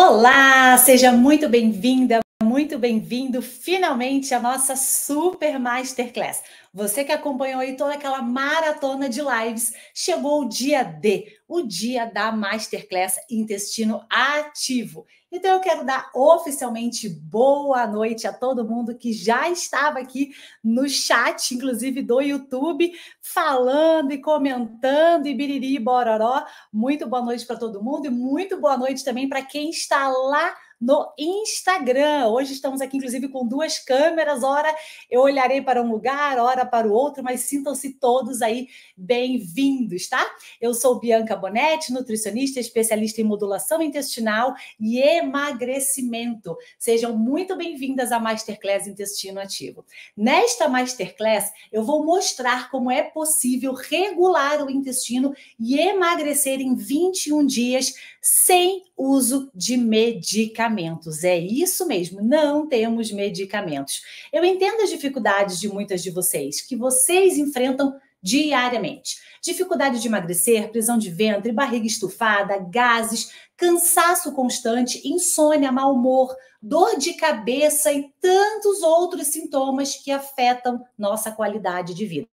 Olá, seja muito bem-vinda, muito bem-vindo finalmente à nossa Super Masterclass. Você que acompanhou aí toda aquela maratona de lives, chegou o dia D, o dia da Masterclass Intestino Ativo. Então eu quero dar oficialmente boa noite a todo mundo que já estava aqui no chat, inclusive do YouTube, falando e comentando e biriri e bororó. Muito boa noite para todo mundo e muito boa noite também para quem está lá no Instagram. Hoje estamos aqui, inclusive, com duas câmeras. Ora, eu olharei para um lugar, ora para o outro, mas sintam-se todos aí bem-vindos, tá? Eu sou Bianca Bonetti, nutricionista, especialista em modulação intestinal e emagrecimento. Sejam muito bem-vindas à Masterclass Intestino Ativo. Nesta Masterclass, eu vou mostrar como é possível regular o intestino e emagrecer em 21 dias sem uso de medicamentos. É isso mesmo, não temos medicamentos. Eu entendo as dificuldades de muitas de vocês, que vocês enfrentam diariamente. Dificuldade de emagrecer, prisão de ventre, barriga estufada, gases, cansaço constante, insônia, mau humor, dor de cabeça e tantos outros sintomas que afetam nossa qualidade de vida.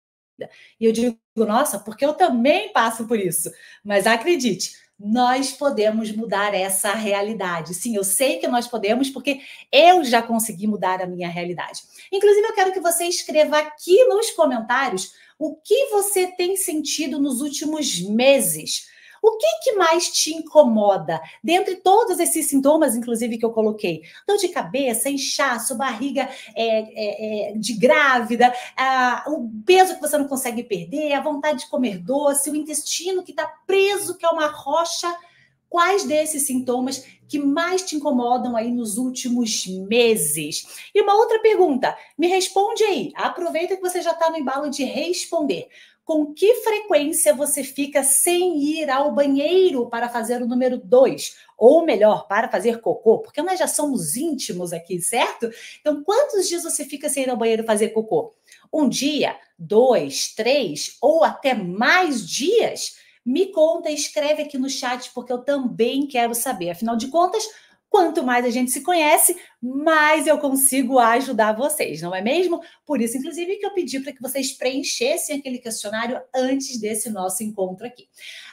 E eu digo, nossa, porque eu também passo por isso. Mas acredite, nós podemos mudar essa realidade. Sim, eu sei que nós podemos, porque eu já consegui mudar a minha realidade. Inclusive, eu quero que você escreva aqui nos comentários o que você tem sentido nos últimos meses o que, que mais te incomoda? Dentre todos esses sintomas, inclusive, que eu coloquei: dor de cabeça, inchaço, barriga é, é, é de grávida, a, o peso que você não consegue perder, a vontade de comer doce, o intestino que está preso, que é uma rocha. Quais desses sintomas que mais te incomodam aí nos últimos meses? E uma outra pergunta, me responde aí. Aproveita que você já está no embalo de responder com que frequência você fica sem ir ao banheiro para fazer o número 2? Ou melhor, para fazer cocô? Porque nós já somos íntimos aqui, certo? Então, quantos dias você fica sem ir ao banheiro fazer cocô? Um dia, dois, três ou até mais dias? Me conta, escreve aqui no chat, porque eu também quero saber. Afinal de contas, quanto mais a gente se conhece, mas eu consigo ajudar vocês, não é mesmo? Por isso, inclusive, que eu pedi para que vocês preenchessem aquele questionário antes desse nosso encontro aqui.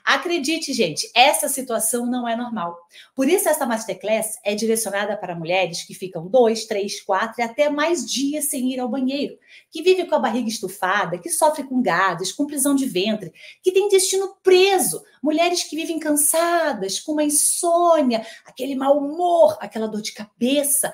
Acredite, gente, essa situação não é normal. Por isso, essa masterclass é direcionada para mulheres que ficam dois, três, quatro e até mais dias sem ir ao banheiro, que vivem com a barriga estufada, que sofrem com gases, com prisão de ventre, que têm intestino preso, mulheres que vivem cansadas, com uma insônia, aquele mau humor, aquela dor de cabeça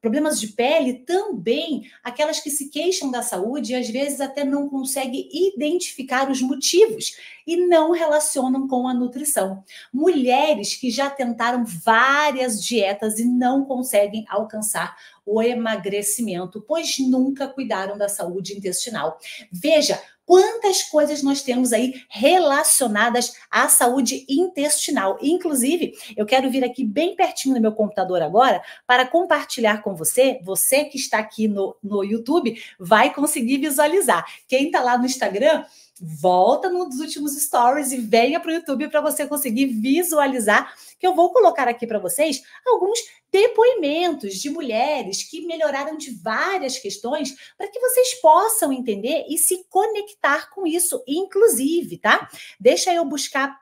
problemas de pele, também aquelas que se queixam da saúde e às vezes até não conseguem identificar os motivos e não relacionam com a nutrição. Mulheres que já tentaram várias dietas e não conseguem alcançar o emagrecimento, pois nunca cuidaram da saúde intestinal. Veja quantas coisas nós temos aí relacionadas à saúde intestinal. Inclusive, eu quero vir aqui bem pertinho do meu computador agora para compartilhar com com você, você que está aqui no, no YouTube vai conseguir visualizar. Quem está lá no Instagram, volta num dos últimos stories e venha para o YouTube para você conseguir visualizar, que eu vou colocar aqui para vocês alguns depoimentos de mulheres que melhoraram de várias questões para que vocês possam entender e se conectar com isso, inclusive, tá? Deixa eu buscar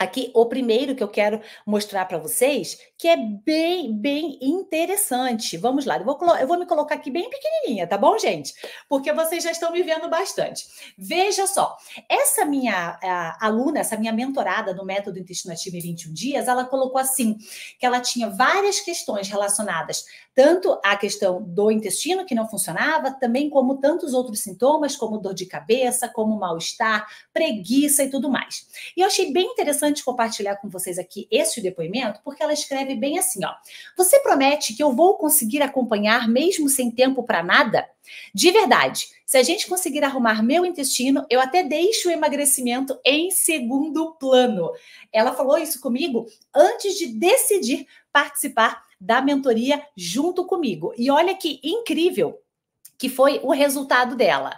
aqui o primeiro que eu quero mostrar para vocês, que é bem, bem interessante. Vamos lá, eu vou, eu vou me colocar aqui bem pequenininha, tá bom, gente? Porque vocês já estão me vendo bastante. Veja só, essa minha a, aluna, essa minha mentorada no método intestino ativo em 21 dias, ela colocou assim, que ela tinha várias questões relacionadas tanto à questão do intestino que não funcionava, também como tantos outros sintomas, como dor de cabeça, como mal-estar, preguiça e tudo mais. E eu achei bem interessante importante compartilhar com vocês aqui esse depoimento, porque ela escreve bem assim, ó. Você promete que eu vou conseguir acompanhar mesmo sem tempo para nada? De verdade, se a gente conseguir arrumar meu intestino, eu até deixo o emagrecimento em segundo plano. Ela falou isso comigo antes de decidir participar da mentoria junto comigo. E olha que incrível que foi o resultado dela.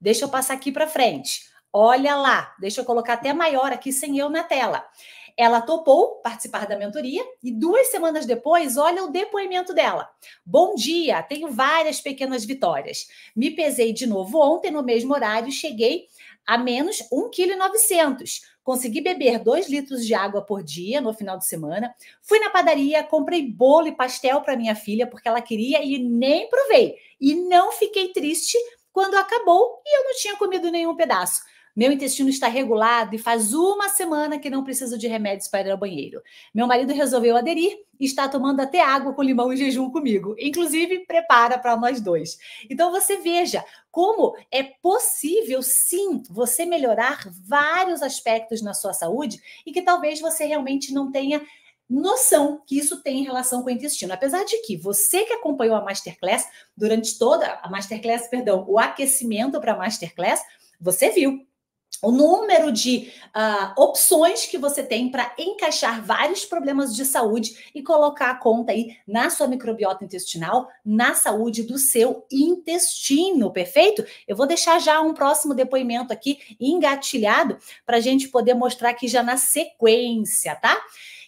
Deixa eu passar aqui para frente. Olha lá, deixa eu colocar até maior aqui sem eu na tela. Ela topou participar da mentoria e duas semanas depois, olha o depoimento dela. Bom dia, tenho várias pequenas vitórias. Me pesei de novo ontem no mesmo horário e cheguei a menos 1,9 kg. Consegui beber 2 litros de água por dia no final de semana. Fui na padaria, comprei bolo e pastel para minha filha porque ela queria e nem provei. E não fiquei triste quando acabou e eu não tinha comido nenhum pedaço. Meu intestino está regulado e faz uma semana que não preciso de remédios para ir ao banheiro. Meu marido resolveu aderir e está tomando até água com limão em jejum comigo. Inclusive, prepara para nós dois. Então, você veja como é possível, sim, você melhorar vários aspectos na sua saúde e que talvez você realmente não tenha noção que isso tem em relação com o intestino. Apesar de que você que acompanhou a masterclass durante toda a masterclass, perdão, o aquecimento para a masterclass, você viu o número de uh, opções que você tem para encaixar vários problemas de saúde e colocar a conta aí na sua microbiota intestinal, na saúde do seu intestino, perfeito? Eu vou deixar já um próximo depoimento aqui engatilhado para a gente poder mostrar aqui já na sequência, tá?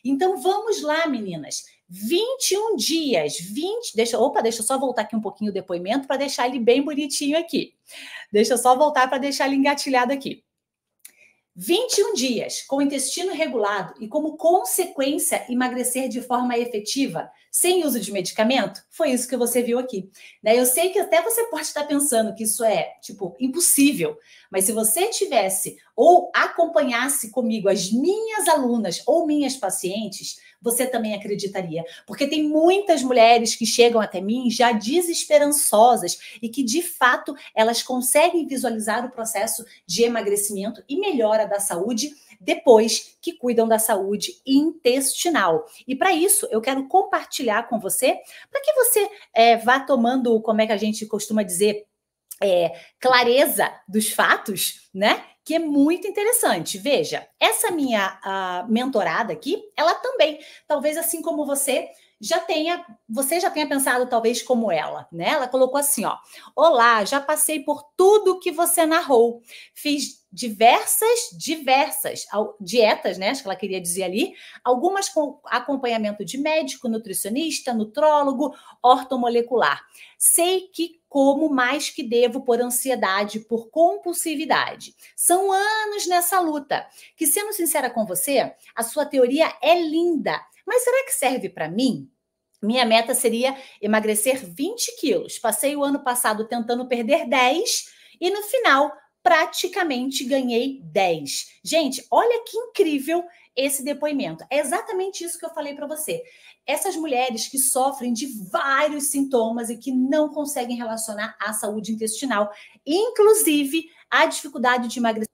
Então vamos lá, meninas. 21 dias, 20, deixa, opa, deixa eu só voltar aqui um pouquinho o depoimento para deixar ele bem bonitinho aqui. Deixa eu só voltar para deixar ele engatilhado aqui. 21 dias com o intestino regulado e, como consequência, emagrecer de forma efetiva, sem uso de medicamento? Foi isso que você viu aqui. Né? Eu sei que até você pode estar pensando que isso é, tipo, impossível, mas se você tivesse ou acompanhasse comigo as minhas alunas ou minhas pacientes, você também acreditaria. Porque tem muitas mulheres que chegam até mim já desesperançosas e que, de fato, elas conseguem visualizar o processo de emagrecimento e melhora da saúde depois que cuidam da saúde intestinal. E para isso, eu quero compartilhar com você, para que você é, vá tomando, como é que a gente costuma dizer, é, clareza dos fatos, né? que é muito interessante. Veja, essa minha uh, mentorada aqui, ela também, talvez assim como você, já tenha, você já tenha pensado talvez como ela, né? Ela colocou assim, ó: "Olá, já passei por tudo que você narrou. Fiz diversas, diversas dietas, né? Acho que ela queria dizer ali, algumas com acompanhamento de médico, nutricionista, nutrólogo, ortomolecular. Sei que como mais que devo por ansiedade, por compulsividade. São anos nessa luta, que sendo sincera com você, a sua teoria é linda, mas será que serve para mim? Minha meta seria emagrecer 20 quilos. Passei o ano passado tentando perder 10 e no final praticamente ganhei 10. Gente, olha que incrível esse depoimento. É exatamente isso que eu falei para você essas mulheres que sofrem de vários sintomas e que não conseguem relacionar à saúde intestinal, inclusive a dificuldade de emagrecer,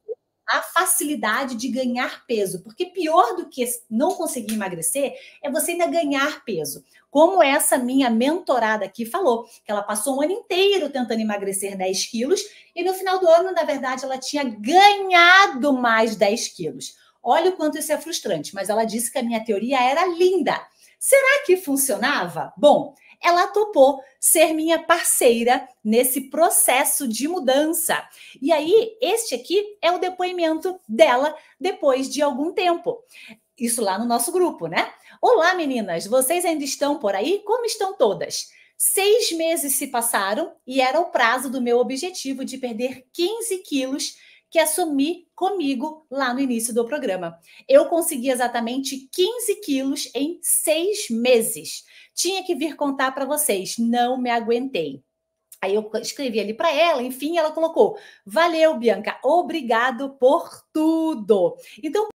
a facilidade de ganhar peso, porque pior do que não conseguir emagrecer é você ainda ganhar peso. Como essa minha mentorada aqui falou, que ela passou um ano inteiro tentando emagrecer 10 quilos e no final do ano, na verdade, ela tinha ganhado mais 10 quilos. Olha o quanto isso é frustrante, mas ela disse que a minha teoria era linda Será que funcionava? Bom, ela topou ser minha parceira nesse processo de mudança. E aí, este aqui é o depoimento dela depois de algum tempo. Isso lá no nosso grupo, né? Olá, meninas, vocês ainda estão por aí? Como estão todas? Seis meses se passaram e era o prazo do meu objetivo de perder 15 quilos que assumi é comigo lá no início do programa. Eu consegui exatamente 15 quilos em seis meses. Tinha que vir contar para vocês, não me aguentei. Aí eu escrevi ali para ela, enfim, ela colocou: Valeu, Bianca, obrigado por tudo. Então,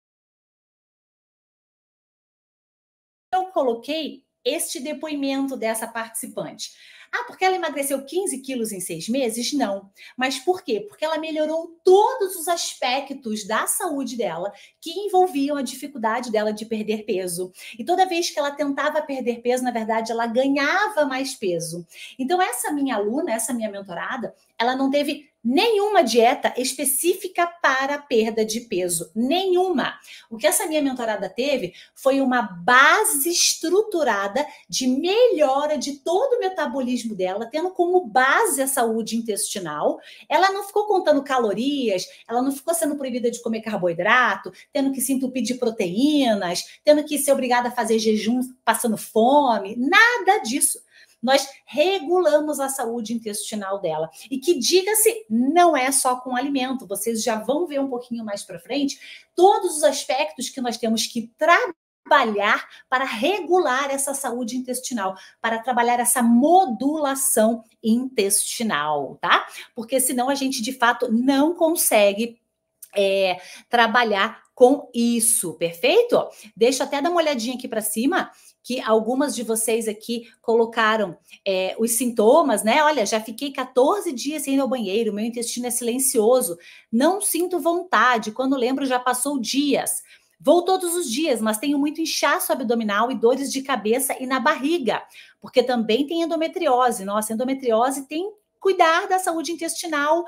eu coloquei este depoimento dessa participante. Ah, porque ela emagreceu 15 quilos em seis meses? Não. Mas por quê? Porque ela melhorou todos os aspectos da saúde dela que envolviam a dificuldade dela de perder peso. E toda vez que ela tentava perder peso, na verdade, ela ganhava mais peso. Então, essa minha aluna, essa minha mentorada, ela não teve nenhuma dieta específica para perda de peso, nenhuma. O que essa minha mentorada teve foi uma base estruturada de melhora de todo o metabolismo dela, tendo como base a saúde intestinal. Ela não ficou contando calorias, ela não ficou sendo proibida de comer carboidrato, tendo que se entupir de proteínas, tendo que ser obrigada a fazer jejum passando fome, nada disso nós regulamos a saúde intestinal dela. E que, diga-se, não é só com alimento, vocês já vão ver um pouquinho mais para frente todos os aspectos que nós temos que trabalhar trabalhar para regular essa saúde intestinal, para trabalhar essa modulação intestinal, tá? Porque senão a gente de fato não consegue é, trabalhar com isso, perfeito? Deixa até dar uma olhadinha aqui para cima, que algumas de vocês aqui colocaram é, os sintomas, né? Olha, já fiquei 14 dias sem ir ao banheiro, meu intestino é silencioso, não sinto vontade, quando lembro já passou dias. Vou todos os dias, mas tenho muito inchaço abdominal e dores de cabeça e na barriga, porque também tem endometriose. Nossa, endometriose tem cuidar da saúde intestinal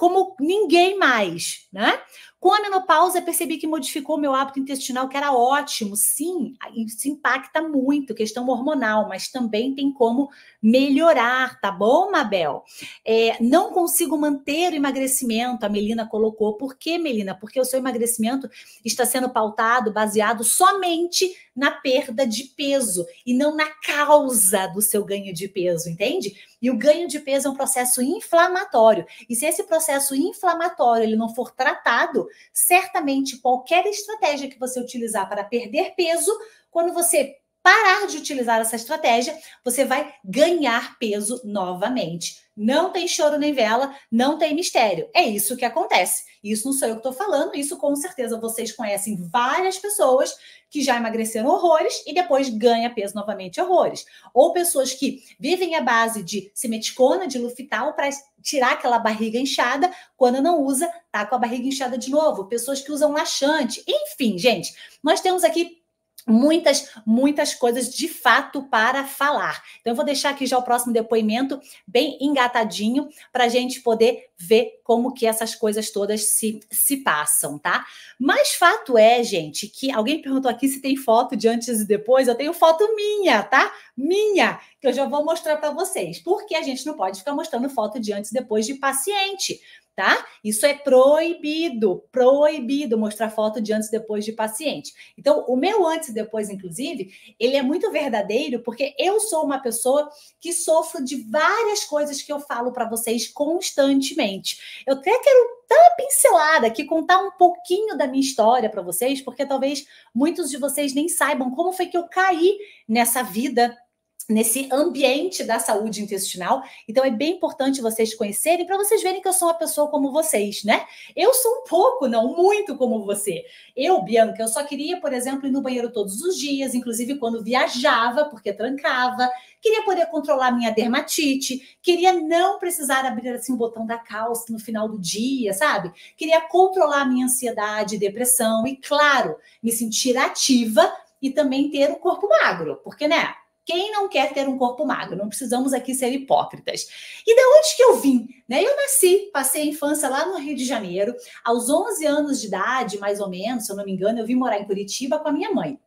como ninguém mais, né? Com a menopausa, percebi que modificou meu hábito intestinal, que era ótimo. Sim, isso impacta muito, questão hormonal, mas também tem como melhorar, tá bom, Mabel? É, não consigo manter o emagrecimento, a Melina colocou. Por que, Melina? Porque o seu emagrecimento está sendo pautado, baseado somente na perda de peso e não na causa do seu ganho de peso, entende? E o ganho de peso é um processo inflamatório. E se esse processo inflamatório ele não for tratado, certamente qualquer estratégia que você utilizar para perder peso, quando você parar de utilizar essa estratégia, você vai ganhar peso novamente. Não tem choro nem vela, não tem mistério. É isso que acontece. Isso não sou eu que estou falando, isso com certeza vocês conhecem várias pessoas que já emagreceram horrores e depois ganha peso novamente horrores. Ou pessoas que vivem à base de simeticona, de lufital, para tirar aquela barriga inchada, quando não usa, tá com a barriga inchada de novo. Pessoas que usam laxante. Enfim, gente, nós temos aqui muitas, muitas coisas de fato para falar. Então, eu vou deixar aqui já o próximo depoimento bem engatadinho para a gente poder ver como que essas coisas todas se, se passam, tá? Mas fato é, gente, que alguém perguntou aqui se tem foto de antes e depois. Eu tenho foto minha, tá? Minha, que eu já vou mostrar para vocês. Porque a gente não pode ficar mostrando foto de antes e depois de paciente. Tá? Isso é proibido, proibido mostrar foto de antes e depois de paciente. Então, o meu antes e depois, inclusive, ele é muito verdadeiro porque eu sou uma pessoa que sofro de várias coisas que eu falo para vocês constantemente diferente. Eu até quero dar uma pincelada aqui, contar um pouquinho da minha história para vocês, porque talvez muitos de vocês nem saibam como foi que eu caí nessa vida nesse ambiente da saúde intestinal. Então é bem importante vocês conhecerem para vocês verem que eu sou uma pessoa como vocês, né? Eu sou um pouco, não muito como você. Eu, Bianca, eu só queria, por exemplo, ir no banheiro todos os dias, inclusive quando viajava, porque trancava. Queria poder controlar minha dermatite, queria não precisar abrir assim o botão da calça no final do dia, sabe? Queria controlar minha ansiedade, depressão e, claro, me sentir ativa e também ter o um corpo magro, porque né? Quem não quer ter um corpo magro? Não precisamos aqui ser hipócritas. E de onde que eu vim? Né? Eu nasci, passei a infância lá no Rio de Janeiro. Aos 11 anos de idade, mais ou menos, se eu não me engano, eu vim morar em Curitiba com a minha mãe.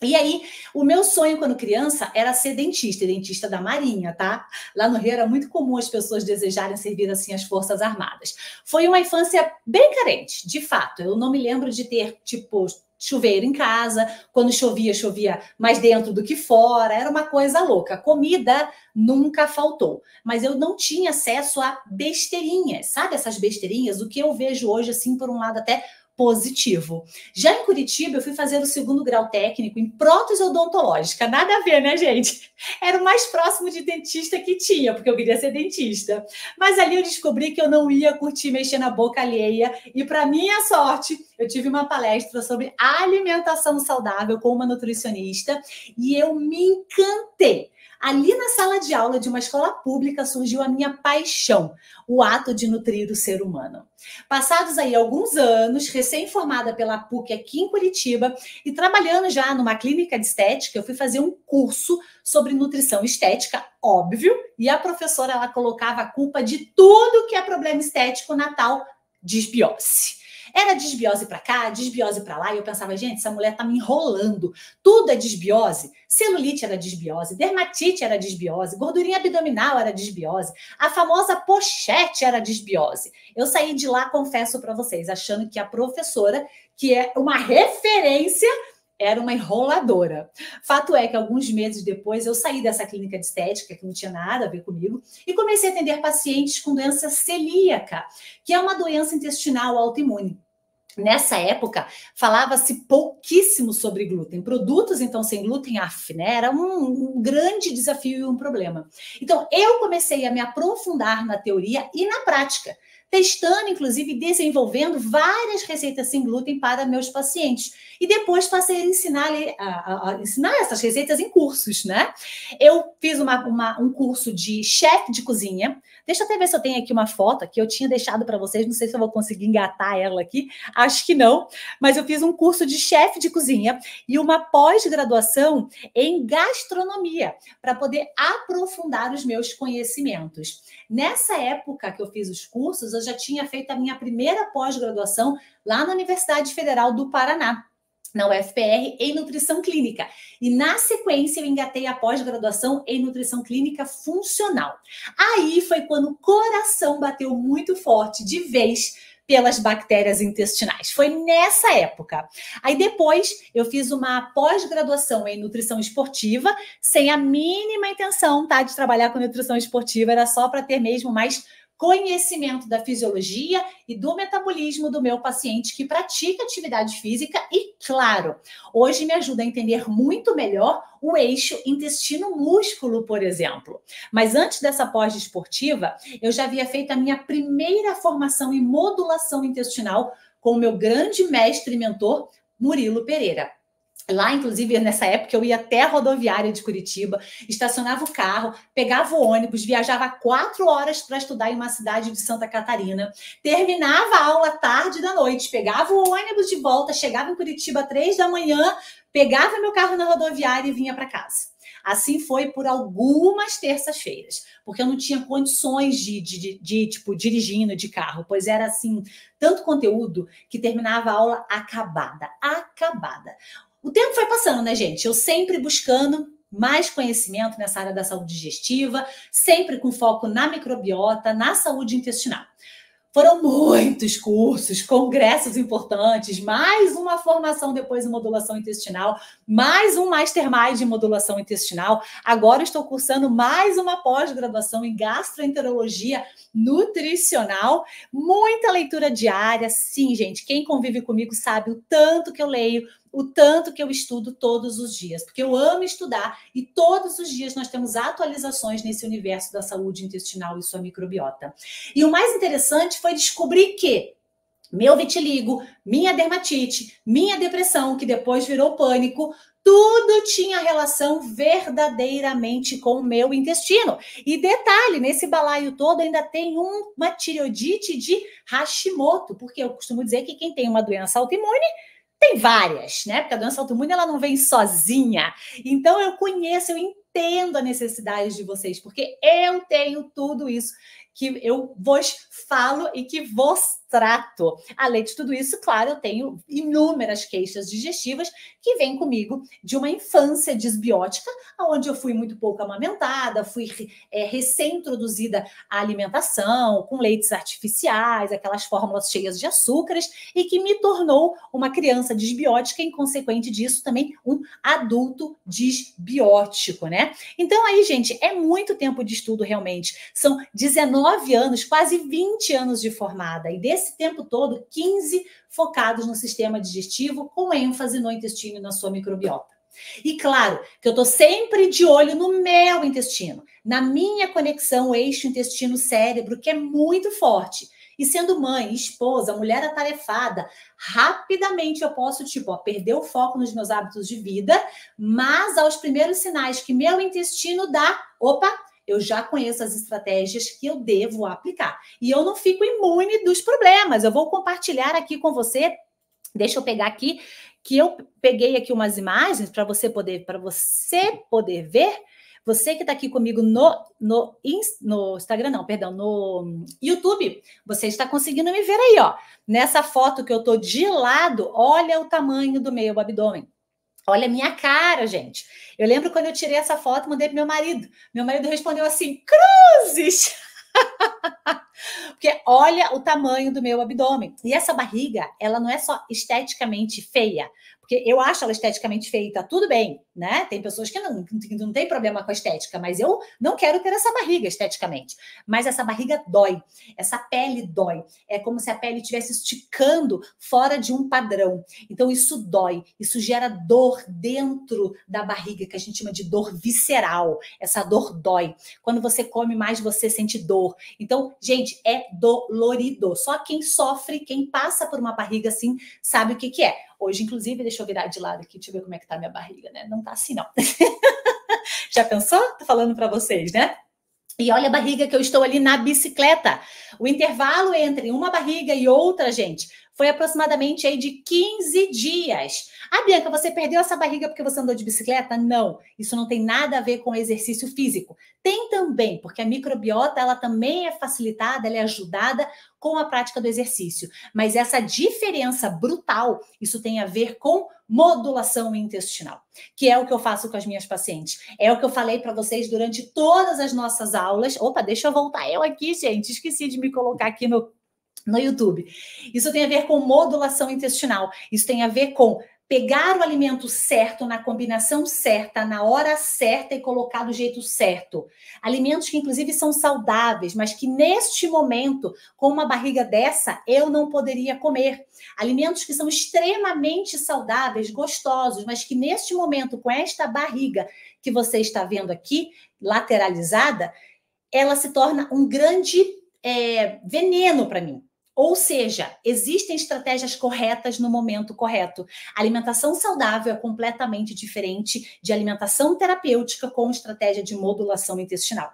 E aí, o meu sonho quando criança era ser dentista, dentista da Marinha, tá? Lá no Rio era muito comum as pessoas desejarem servir assim as Forças Armadas. Foi uma infância bem carente, de fato. Eu não me lembro de ter, tipo, chuveiro em casa, quando chovia, chovia mais dentro do que fora, era uma coisa louca. Comida nunca faltou, mas eu não tinha acesso a besteirinhas, sabe essas besteirinhas? O que eu vejo hoje, assim, por um lado até positivo. Já em Curitiba, eu fui fazer o segundo grau técnico em prótese odontológica. Nada a ver, né, gente? Era o mais próximo de dentista que tinha, porque eu queria ser dentista. Mas ali eu descobri que eu não ia curtir mexer na boca alheia. E, para minha sorte, eu tive uma palestra sobre alimentação saudável com uma nutricionista e eu me encantei. Ali na sala de aula de uma escola pública surgiu a minha paixão, o ato de nutrir o ser humano. Passados aí alguns anos, recém-formada pela PUC aqui em Curitiba e trabalhando já numa clínica de estética, eu fui fazer um curso sobre nutrição estética, óbvio, e a professora ela colocava a culpa de tudo que é problema estético na tal disbiose. Era desbiose para cá, desbiose para lá, e eu pensava, gente, essa mulher tá me enrolando. Tudo é desbiose. Celulite era desbiose, dermatite era desbiose, gordurinha abdominal era desbiose, a famosa pochete era desbiose. Eu saí de lá, confesso para vocês, achando que a professora, que é uma referência era uma enroladora. Fato é que alguns meses depois eu saí dessa clínica de estética, que não tinha nada a ver comigo, e comecei a atender pacientes com doença celíaca, que é uma doença intestinal autoimune. Nessa época, falava-se pouquíssimo sobre glúten. Produtos, então, sem glúten, af, né? Era um, um, grande desafio e um problema. Então, eu comecei a me aprofundar na teoria e na prática testando, inclusive desenvolvendo várias receitas sem glúten para meus pacientes. E depois passei a ensinar, a, a ensinar essas receitas em cursos, né? Eu fiz uma, uma, um curso de chefe de cozinha. Deixa eu até ver se eu tenho aqui uma foto que eu tinha deixado para vocês. Não sei se eu vou conseguir engatar ela aqui. Acho que não. Mas eu fiz um curso de chefe de cozinha e uma pós-graduação em gastronomia para poder aprofundar os meus conhecimentos. Nessa época que eu fiz os cursos, eu já tinha feito a minha primeira pós-graduação lá na Universidade Federal do Paraná, na UFPR em nutrição clínica. E na sequência eu engatei a pós-graduação em nutrição clínica funcional. Aí foi quando o coração bateu muito forte de vez pelas bactérias intestinais. Foi nessa época. Aí depois eu fiz uma pós-graduação em nutrição esportiva, sem a mínima intenção, tá, de trabalhar com nutrição esportiva, era só para ter mesmo mais conhecimento da fisiologia e do metabolismo do meu paciente que pratica atividade física e, claro, hoje me ajuda a entender muito melhor o eixo intestino-músculo, por exemplo. Mas antes dessa pós-desportiva, eu já havia feito a minha primeira formação em modulação intestinal com o meu grande mestre e mentor, Murilo Pereira. Lá, inclusive, nessa época, eu ia até a rodoviária de Curitiba, estacionava o carro, pegava o ônibus, viajava quatro horas para estudar em uma cidade de Santa Catarina, terminava a aula tarde da noite, pegava o ônibus de volta, chegava em Curitiba três da manhã, pegava meu carro na rodoviária e vinha para casa. Assim foi por algumas terças-feiras, porque eu não tinha condições de, de, de, de, tipo, dirigindo de carro, pois era assim, tanto conteúdo que terminava a aula acabada, acabada. O tempo foi passando, né, gente? Eu sempre buscando mais conhecimento nessa área da saúde digestiva, sempre com foco na microbiota, na saúde intestinal. Foram muitos cursos, congressos importantes, mais uma formação depois em modulação intestinal, mais um mastermind de modulação intestinal. Agora estou cursando mais uma pós-graduação em gastroenterologia nutricional. Muita leitura diária. Sim, gente, quem convive comigo sabe o tanto que eu leio o tanto que eu estudo todos os dias, porque eu amo estudar e todos os dias nós temos atualizações nesse universo da saúde intestinal e sua microbiota. E o mais interessante foi descobrir que meu vitiligo, minha dermatite, minha depressão, que depois virou pânico, tudo tinha relação verdadeiramente com o meu intestino. E detalhe, nesse balaio todo ainda tem uma tireoidite de Hashimoto, porque eu costumo dizer que quem tem uma doença autoimune tem várias, né? Porque a doença autoimune ela não vem sozinha. Então eu conheço, eu entendo a necessidade de vocês, porque eu tenho tudo isso que eu vos falo e que vos Além de tudo isso, claro, eu tenho inúmeras queixas digestivas que vêm comigo de uma infância desbiótica, onde eu fui muito pouco amamentada, fui é, recém-introduzida à alimentação, com leites artificiais, aquelas fórmulas cheias de açúcares, e que me tornou uma criança desbiótica e, consequente disso, também um adulto desbiótico, né? Então, aí, gente, é muito tempo de estudo realmente. São 19 anos, quase 20 anos de formada, e desse esse tempo todo 15 focados no sistema digestivo, com ênfase no intestino e na sua microbiota. E claro que eu estou sempre de olho no meu intestino, na minha conexão eixo intestino-cérebro, que é muito forte. E sendo mãe, esposa, mulher atarefada, rapidamente eu posso, tipo, ó, perder o foco nos meus hábitos de vida, mas aos primeiros sinais que meu intestino dá, opa, eu já conheço as estratégias que eu devo aplicar. E eu não fico imune dos problemas. Eu vou compartilhar aqui com você. Deixa eu pegar aqui que eu peguei aqui umas imagens para você poder para você poder ver. Você que está aqui comigo no, no, no, Instagram, não, perdão, no YouTube, você está conseguindo me ver aí, ó. Nessa foto que eu estou de lado, olha o tamanho do meu abdômen. Olha a minha cara, gente. Eu lembro quando eu tirei essa foto, mandei para meu marido. Meu marido respondeu assim: Cruzes! Porque olha o tamanho do meu abdômen. E essa barriga, ela não é só esteticamente feia, porque eu acho ela esteticamente feita, tudo bem, né? Tem pessoas que não, que não tem problema com a estética, mas eu não quero ter essa barriga esteticamente. Mas essa barriga dói, essa pele dói. É como se a pele estivesse esticando fora de um padrão. Então isso dói, isso gera dor dentro da barriga, que a gente chama de dor visceral. Essa dor dói. Quando você come mais, você sente dor. Então, gente, é dolorido. Só quem sofre, quem passa por uma barriga assim, sabe o que, que é hoje. Inclusive, deixa eu virar de lado aqui, deixa eu ver como é que tá minha barriga, né? Não tá assim, não. Já pensou? Tô falando para vocês, né? E olha a barriga que eu estou ali na bicicleta. O intervalo entre uma barriga e outra, gente, foi aproximadamente aí de 15 dias. Ah, Bianca, você perdeu essa barriga porque você andou de bicicleta? Não, isso não tem nada a ver com exercício físico. Tem também, porque a microbiota ela também é facilitada, ela é ajudada com a prática do exercício. Mas essa diferença brutal, isso tem a ver com modulação intestinal, que é o que eu faço com as minhas pacientes. É o que eu falei para vocês durante todas as nossas aulas. Opa, deixa eu voltar eu aqui, gente. Esqueci de me colocar aqui no no YouTube. Isso tem a ver com modulação intestinal, isso tem a ver com pegar o alimento certo, na combinação certa, na hora certa e colocar do jeito certo. Alimentos que, inclusive, são saudáveis, mas que neste momento, com uma barriga dessa, eu não poderia comer. Alimentos que são extremamente saudáveis, gostosos, mas que neste momento, com esta barriga que você está vendo aqui, lateralizada, ela se torna um grande é, veneno para mim. Ou seja, existem estratégias corretas no momento correto. alimentação saudável é completamente diferente de alimentação terapêutica com estratégia de modulação intestinal.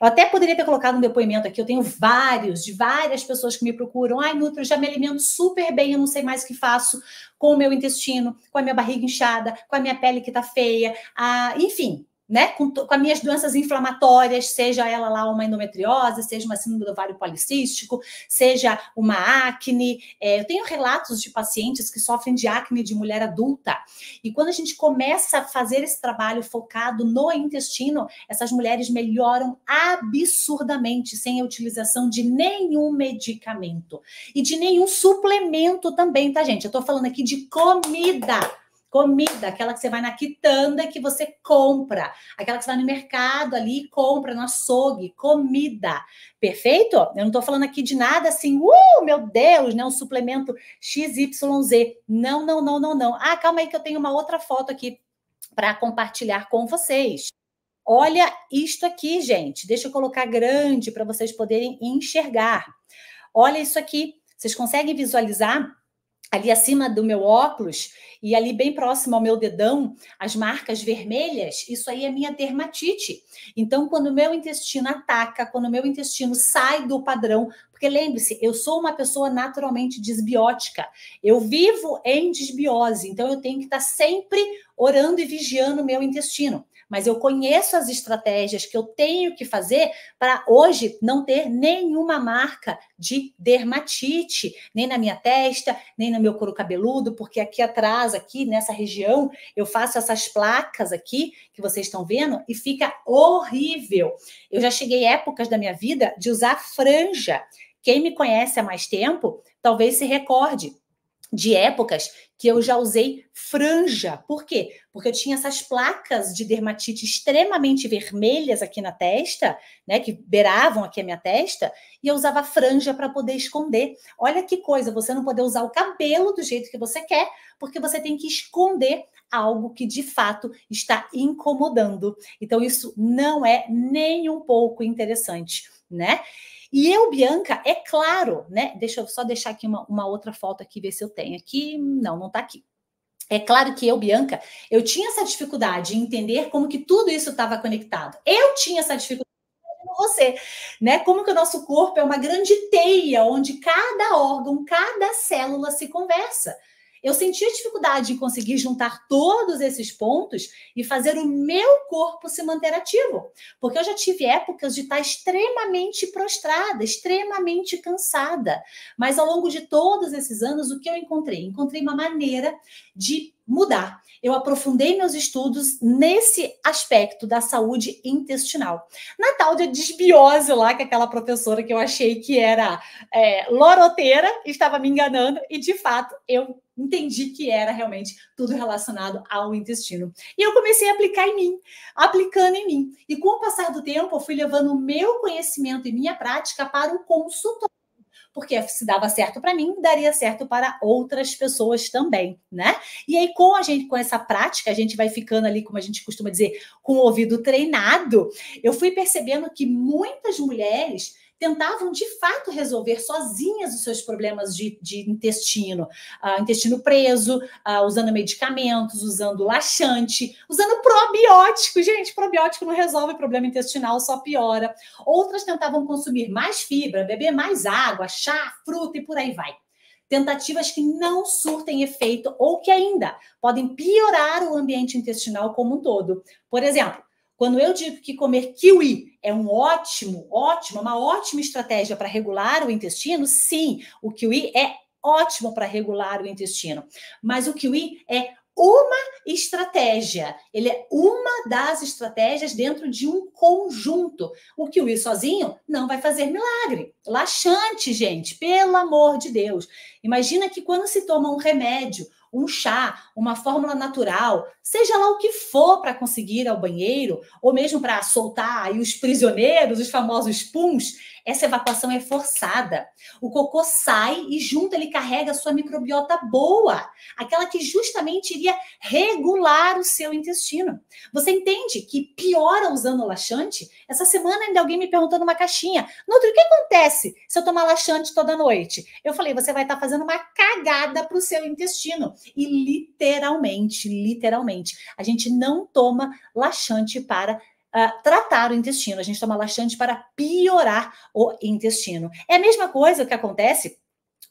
Eu até poderia ter colocado um depoimento aqui, eu tenho vários, de várias pessoas que me procuram. Ai, Nutra, já me alimento super bem, eu não sei mais o que faço com o meu intestino, com a minha barriga inchada, com a minha pele que tá feia. Ah, enfim, né, com, com as minhas doenças inflamatórias, seja ela lá uma endometriose, seja uma síndrome do ovário policístico, seja uma acne. É, eu tenho relatos de pacientes que sofrem de acne de mulher adulta. E quando a gente começa a fazer esse trabalho focado no intestino, essas mulheres melhoram absurdamente, sem a utilização de nenhum medicamento e de nenhum suplemento também, tá, gente? Eu tô falando aqui de comida Comida, aquela que você vai na quitanda que você compra, aquela que você vai no mercado ali e compra, no açougue, comida. Perfeito? Eu não estou falando aqui de nada assim, uh, meu Deus, né? Um suplemento XYZ. Não, não, não, não, não. Ah, calma aí que eu tenho uma outra foto aqui para compartilhar com vocês. Olha isto aqui, gente. Deixa eu colocar grande para vocês poderem enxergar. Olha isso aqui. Vocês conseguem visualizar? ali acima do meu óculos e ali bem próximo ao meu dedão, as marcas vermelhas, isso aí é minha dermatite. Então, quando o meu intestino ataca, quando o meu intestino sai do padrão, porque lembre-se, eu sou uma pessoa naturalmente desbiótica, eu vivo em desbiose, então eu tenho que estar sempre orando e vigiando o meu intestino mas eu conheço as estratégias que eu tenho que fazer para hoje não ter nenhuma marca de dermatite, nem na minha testa, nem no meu couro cabeludo, porque aqui atrás, aqui nessa região, eu faço essas placas aqui que vocês estão vendo e fica horrível. Eu já cheguei épocas da minha vida de usar franja. Quem me conhece há mais tempo, talvez se recorde de épocas que eu já usei franja. Por quê? Porque eu tinha essas placas de dermatite extremamente vermelhas aqui na testa, né, que beiravam aqui a minha testa, e eu usava franja para poder esconder. Olha que coisa, você não poder usar o cabelo do jeito que você quer, porque você tem que esconder algo que de fato está incomodando. Então isso não é nem um pouco interessante, né? E eu, Bianca, é claro, né? Deixa eu só deixar aqui uma, uma outra foto aqui, ver se eu tenho aqui. Não, não tá aqui. É claro que eu, Bianca, eu tinha essa dificuldade em entender como que tudo isso estava conectado. Eu tinha essa dificuldade você, né? Como que o nosso corpo é uma grande teia onde cada órgão, cada célula se conversa eu sentia dificuldade em conseguir juntar todos esses pontos e fazer o meu corpo se manter ativo, porque eu já tive épocas de estar extremamente prostrada, extremamente cansada. Mas ao longo de todos esses anos, o que eu encontrei? Encontrei uma maneira de mudar. Eu aprofundei meus estudos nesse aspecto da saúde intestinal. Na tal de desbiose lá, que aquela professora que eu achei que era é, loroteira estava me enganando, e de fato eu entendi que era realmente tudo relacionado ao intestino. E eu comecei a aplicar em mim, aplicando em mim. E com o passar do tempo, eu fui levando o meu conhecimento e minha prática para o consultório porque se dava certo para mim, daria certo para outras pessoas também, né? E aí com a gente com essa prática, a gente vai ficando ali, como a gente costuma dizer, com o ouvido treinado. Eu fui percebendo que muitas mulheres tentavam de fato resolver sozinhas os seus problemas de, de intestino, ah, intestino preso, ah, usando medicamentos, usando laxante, usando probiótico. Gente, probiótico não resolve problema intestinal, só piora. Outras tentavam consumir mais fibra, beber mais água, chá, fruta e por aí vai tentativas que não surtem efeito ou que ainda podem piorar o ambiente intestinal como um todo. Por exemplo, quando eu digo que comer kiwi é um ótimo, ótimo, é uma ótima estratégia para regular o intestino, sim, o kiwi é ótimo para regular o intestino. Mas o kiwi é uma estratégia. Ele é uma das estratégias dentro de um conjunto. O kiwi sozinho não vai fazer milagre. Laxante, gente, pelo amor de Deus. Imagina que quando se toma um remédio um chá, uma fórmula natural, seja lá o que for para conseguir ir ao banheiro, ou mesmo para soltar aí os prisioneiros, os famosos puns, essa evacuação é forçada. O cocô sai e junto ele carrega a sua microbiota boa, aquela que justamente iria regular o seu intestino. Você entende que piora usando laxante? Essa semana ainda alguém me perguntou numa caixinha: Nutri, o que acontece se eu tomar laxante toda noite? Eu falei: você vai estar tá fazendo uma cagada para o seu intestino. E literalmente, literalmente, a gente não toma laxante para uh, tratar o intestino. A gente toma laxante para piorar o intestino. É a mesma coisa que acontece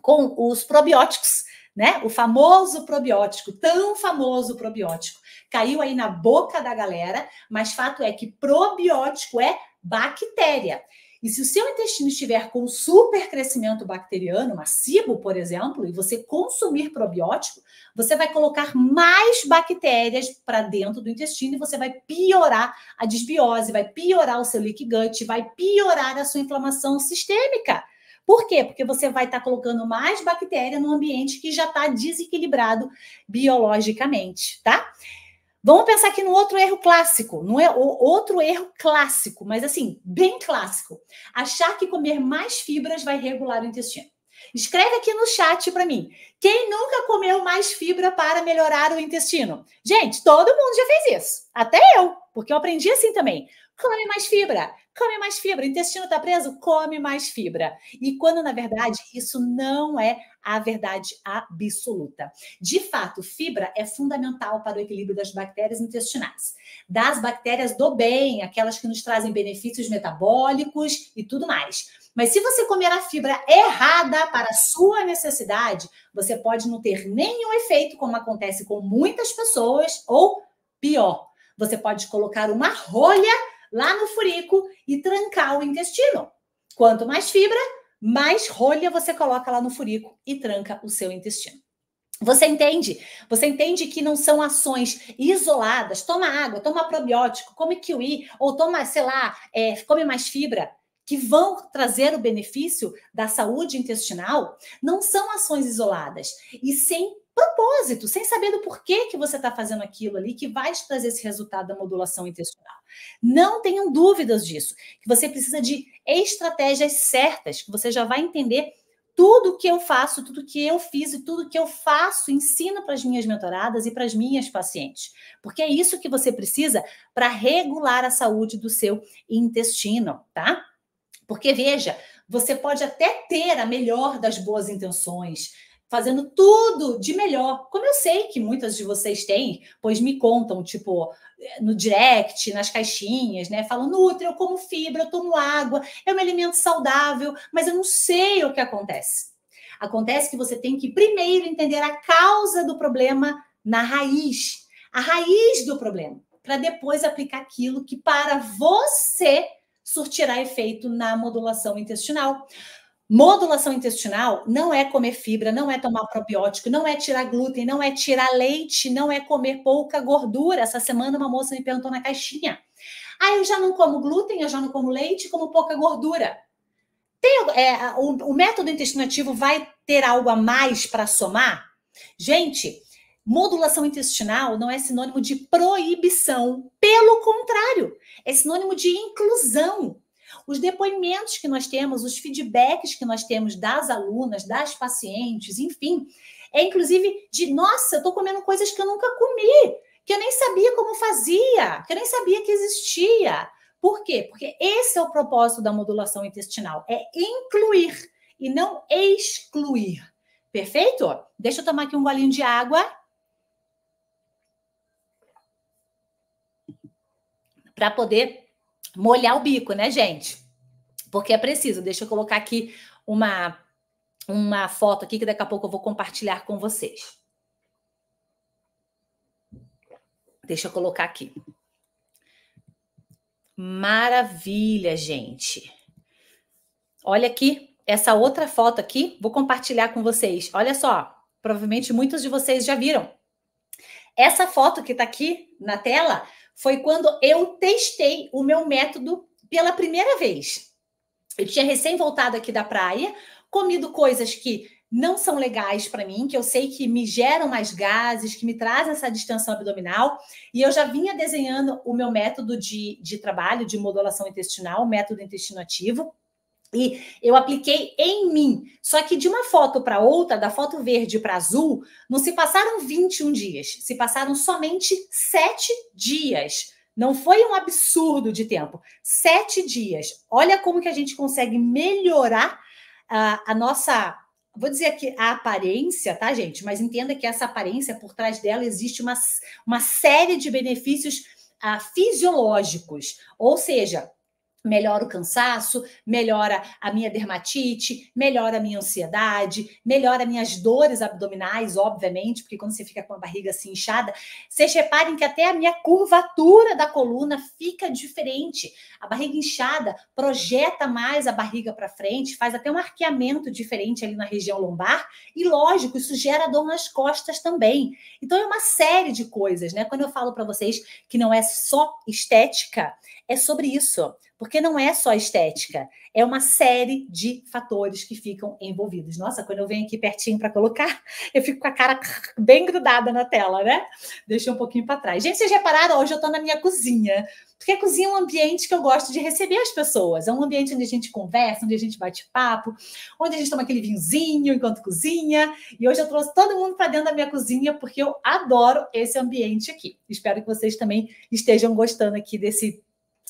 com os probióticos, né? O famoso probiótico, tão famoso probiótico. Caiu aí na boca da galera, mas fato é que probiótico é bactéria. E se o seu intestino estiver com super crescimento bacteriano, uma cibo, por exemplo, e você consumir probiótico, você vai colocar mais bactérias para dentro do intestino e você vai piorar a desbiose, vai piorar o seu leak gut, vai piorar a sua inflamação sistêmica. Por quê? Porque você vai estar tá colocando mais bactéria no ambiente que já está desequilibrado biologicamente, tá? Vamos pensar aqui no outro erro clássico, não é outro erro clássico, mas assim, bem clássico. Achar que comer mais fibras vai regular o intestino. Escreve aqui no chat para mim. Quem nunca comeu mais fibra para melhorar o intestino? Gente, todo mundo já fez isso. Até eu, porque eu aprendi assim também. Come mais fibra. Come mais fibra, o intestino está preso, come mais fibra. E quando, na verdade, isso não é a verdade absoluta. De fato, fibra é fundamental para o equilíbrio das bactérias intestinais, das bactérias do bem, aquelas que nos trazem benefícios metabólicos e tudo mais. Mas se você comer a fibra errada para a sua necessidade, você pode não ter nenhum efeito, como acontece com muitas pessoas, ou pior, você pode colocar uma rolha lá no furico e trancar o intestino. Quanto mais fibra, mais rolha você coloca lá no furico e tranca o seu intestino. Você entende? Você entende que não são ações isoladas. Toma água, toma probiótico, come kiwi, ou toma, sei lá, é, come mais fibra, que vão trazer o benefício da saúde intestinal. Não são ações isoladas. E sem propósito, sem saber do porquê que você está fazendo aquilo ali, que vai te trazer esse resultado da modulação intestinal. Não tenham dúvidas disso, que você precisa de estratégias certas, que você já vai entender tudo que eu faço, tudo que eu fiz e tudo que eu faço, ensino para as minhas mentoradas e para as minhas pacientes. Porque é isso que você precisa para regular a saúde do seu intestino, tá? Porque veja, você pode até ter a melhor das boas intenções, fazendo tudo de melhor, como eu sei que muitas de vocês têm, pois me contam, tipo, no direct, nas caixinhas, né? Falam, "Nutri, eu como fibra, eu tomo água, eu me alimento saudável, mas eu não sei o que acontece. Acontece que você tem que primeiro entender a causa do problema na raiz, a raiz do problema, para depois aplicar aquilo que para você surtirá efeito na modulação intestinal. Modulação intestinal não é comer fibra, não é tomar probiótico, não é tirar glúten, não é tirar leite, não é comer pouca gordura. Essa semana uma moça me perguntou na caixinha: "Ah, eu já não como glúten, eu já não como leite, como pouca gordura". Tem, é, o, o método intestinativo vai ter algo a mais para somar? Gente, modulação intestinal não é sinônimo de proibição. Pelo contrário, é sinônimo de inclusão. Os depoimentos que nós temos, os feedbacks que nós temos das alunas, das pacientes, enfim, é inclusive de nossa, eu estou comendo coisas que eu nunca comi, que eu nem sabia como fazia, que eu nem sabia que existia. Por quê? Porque esse é o propósito da modulação intestinal: é incluir e não excluir. Perfeito? Deixa eu tomar aqui um golinho de água. Para poder molhar o bico, né, gente? Porque é preciso. Deixa eu colocar aqui uma, uma foto aqui que daqui a pouco eu vou compartilhar com vocês. Deixa eu colocar aqui. Maravilha, gente. Olha aqui essa outra foto aqui, vou compartilhar com vocês. Olha só, provavelmente muitos de vocês já viram. Essa foto que está aqui na tela foi quando eu testei o meu método pela primeira vez. Eu tinha recém voltado aqui da praia, comido coisas que não são legais para mim, que eu sei que me geram mais gases, que me trazem essa distensão abdominal, e eu já vinha desenhando o meu método de, de trabalho de modulação intestinal, o método intestino ativo. E eu apliquei em mim. Só que de uma foto para outra, da foto verde para azul, não se passaram 21 dias, se passaram somente 7 dias. Não foi um absurdo de tempo. Sete dias. Olha como que a gente consegue melhorar a, a nossa. Vou dizer aqui a aparência, tá, gente? Mas entenda que essa aparência, por trás dela, existe uma, uma série de benefícios uh, fisiológicos. Ou seja, melhora o cansaço, melhora a minha dermatite, melhora a minha ansiedade, melhora minhas dores abdominais, obviamente, porque quando você fica com a barriga assim inchada, vocês reparem que até a minha curvatura da coluna fica diferente. A barriga inchada projeta mais a barriga para frente, faz até um arqueamento diferente ali na região lombar, e lógico, isso gera dor nas costas também. Então é uma série de coisas, né? Quando eu falo para vocês que não é só estética, é sobre isso, porque não é só estética, é uma série de fatores que ficam envolvidos. Nossa, quando eu venho aqui pertinho para colocar, eu fico com a cara bem grudada na tela, né? Deixei um pouquinho para trás. Gente, vocês repararam? Hoje eu estou na minha cozinha, porque a cozinha é um ambiente que eu gosto de receber as pessoas. É um ambiente onde a gente conversa, onde a gente bate papo, onde a gente toma aquele vinhozinho enquanto cozinha. E hoje eu trouxe todo mundo para dentro da minha cozinha, porque eu adoro esse ambiente aqui. Espero que vocês também estejam gostando aqui desse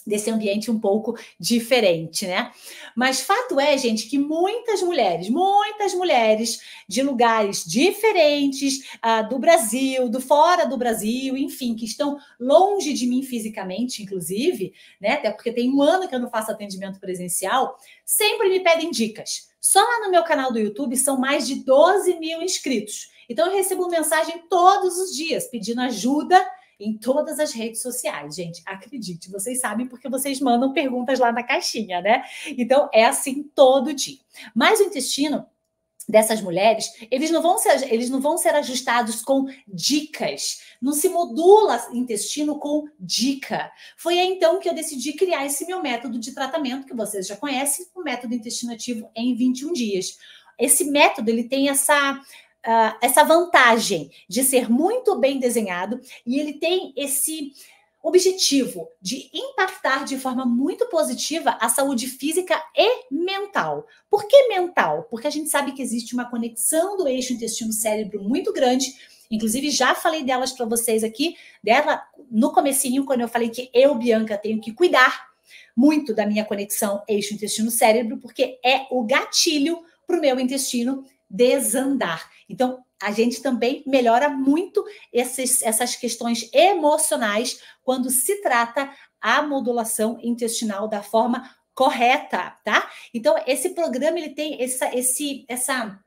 desse ambiente um pouco diferente, né? Mas fato é, gente, que muitas mulheres, muitas mulheres de lugares diferentes ah, do Brasil, do fora do Brasil, enfim, que estão longe de mim fisicamente, inclusive, né? Até porque tem um ano que eu não faço atendimento presencial, sempre me pedem dicas. Só lá no meu canal do YouTube são mais de 12 mil inscritos. Então eu recebo mensagem todos os dias pedindo ajuda em todas as redes sociais, gente. Acredite, vocês sabem porque vocês mandam perguntas lá na caixinha, né? Então é assim todo dia. Mas o intestino dessas mulheres, eles não vão ser, eles não vão ser ajustados com dicas. Não se modula intestino com dica. Foi então que eu decidi criar esse meu método de tratamento que vocês já conhecem, o método intestinativo em 21 dias. Esse método ele tem essa uh, essa vantagem de ser muito bem desenhado e ele tem esse objetivo de impactar de forma muito positiva a saúde física e mental. Por que mental? Porque a gente sabe que existe uma conexão do eixo intestino-cérebro muito grande. Inclusive, já falei delas para vocês aqui, dela no comecinho, quando eu falei que eu, Bianca, tenho que cuidar muito da minha conexão eixo intestino-cérebro, porque é o gatilho para o meu intestino desandar. Então, a gente também melhora muito esses, essas questões emocionais quando se trata a modulação intestinal da forma correta, tá? Então, esse programa ele tem essa, esse, essa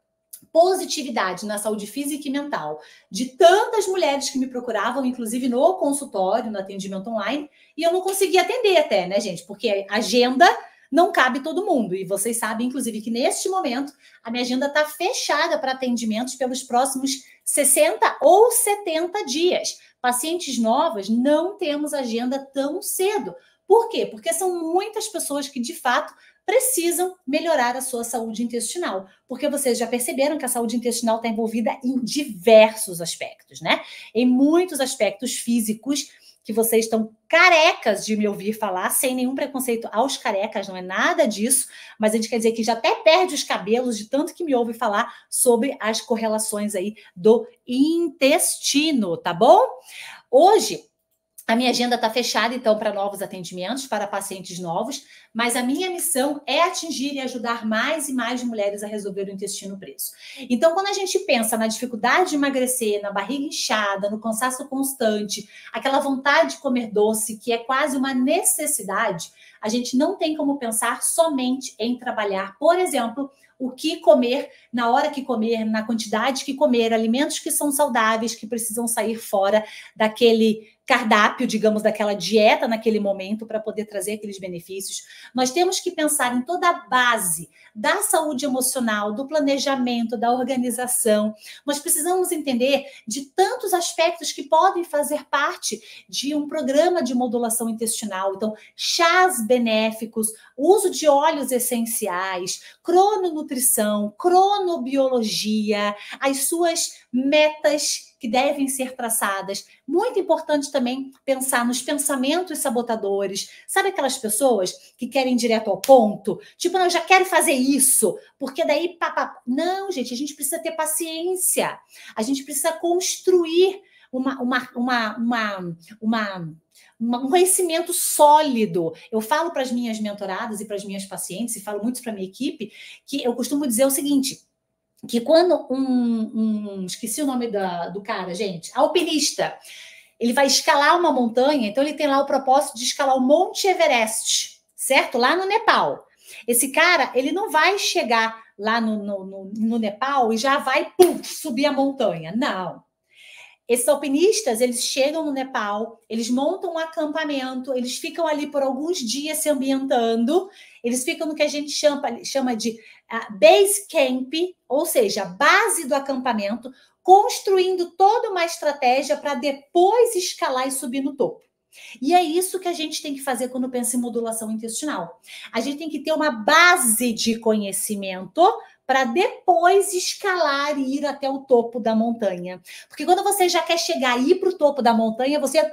positividade na saúde física e mental de tantas mulheres que me procuravam, inclusive no consultório, no atendimento online, e eu não conseguia atender até, né, gente? Porque agenda não cabe todo mundo. E vocês sabem, inclusive, que neste momento a minha agenda está fechada para atendimentos pelos próximos 60 ou 70 dias. Pacientes novas, não temos agenda tão cedo. Por quê? Porque são muitas pessoas que, de fato, precisam melhorar a sua saúde intestinal, porque vocês já perceberam que a saúde intestinal está envolvida em diversos aspectos, né? Em muitos aspectos físicos que vocês estão carecas de me ouvir falar, sem nenhum preconceito aos carecas, não é nada disso, mas a gente quer dizer que já até perde os cabelos de tanto que me ouve falar sobre as correlações aí do intestino, tá bom? Hoje a minha agenda está fechada, então, para novos atendimentos, para pacientes novos, mas a minha missão é atingir e ajudar mais e mais mulheres a resolver o intestino preso. Então, quando a gente pensa na dificuldade de emagrecer, na barriga inchada, no cansaço constante, aquela vontade de comer doce, que é quase uma necessidade, a gente não tem como pensar somente em trabalhar, por exemplo, o que comer, na hora que comer, na quantidade que comer, alimentos que são saudáveis, que precisam sair fora daquele cardápio, digamos, daquela dieta naquele momento para poder trazer aqueles benefícios. Nós temos que pensar em toda a base da saúde emocional, do planejamento, da organização. Nós precisamos entender de tantos aspectos que podem fazer parte de um programa de modulação intestinal. Então, chás benéficos, uso de óleos essenciais, crononutrição, cronobiologia, as suas metas que devem ser traçadas. Muito importante também pensar nos pensamentos sabotadores. Sabe aquelas pessoas que querem ir direto ao ponto? Tipo, não, eu já quero fazer isso, porque daí. Papá... Não, gente, a gente precisa ter paciência. A gente precisa construir uma, uma, uma, uma, uma um conhecimento sólido. Eu falo para as minhas mentoradas e para as minhas pacientes, e falo muito para a minha equipe, que eu costumo dizer o seguinte: que quando um, um, esqueci o nome da, do cara, gente, alpinista, ele vai escalar uma montanha, então ele tem lá o propósito de escalar o Monte Everest, certo? Lá no Nepal. Esse cara, ele não vai chegar lá no, no, no, no Nepal e já vai pum, subir a montanha. Não. Esses alpinistas, eles chegam no Nepal, eles montam um acampamento, eles ficam ali por alguns dias se ambientando, eles ficam no que a gente chama, chama de uh, base camp, ou seja, base do acampamento, construindo toda uma estratégia para depois escalar e subir no topo. E é isso que a gente tem que fazer quando pensa em modulação intestinal. A gente tem que ter uma base de conhecimento para depois escalar e ir até o topo da montanha. Porque quando você já quer chegar e ir para o topo da montanha, você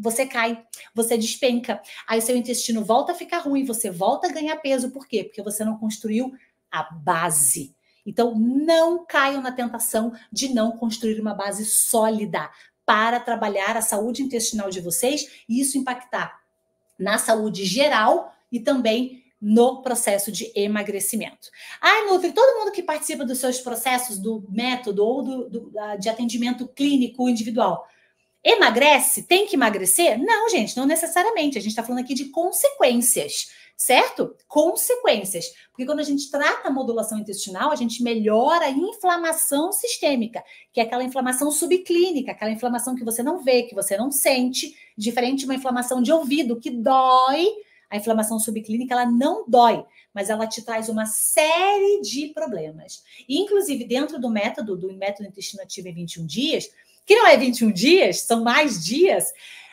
você cai, você despenca. Aí seu intestino volta a ficar ruim, você volta a ganhar peso. Por quê? Porque você não construiu a base. Então, não caiam na tentação de não construir uma base sólida para trabalhar a saúde intestinal de vocês e isso impactar na saúde geral e também no processo de emagrecimento. Ai, Nutri, todo mundo que participa dos seus processos do método ou do, do, de atendimento clínico individual emagrece? Tem que emagrecer? Não, gente, não necessariamente. A gente está falando aqui de consequências, certo? Consequências. Porque quando a gente trata a modulação intestinal, a gente melhora a inflamação sistêmica, que é aquela inflamação subclínica, aquela inflamação que você não vê, que você não sente, diferente de uma inflamação de ouvido que dói a inflamação subclínica ela não dói, mas ela te traz uma série de problemas. E, inclusive, dentro do método, do método intestino ativo é em 21 dias, que não é 21 dias, são mais dias,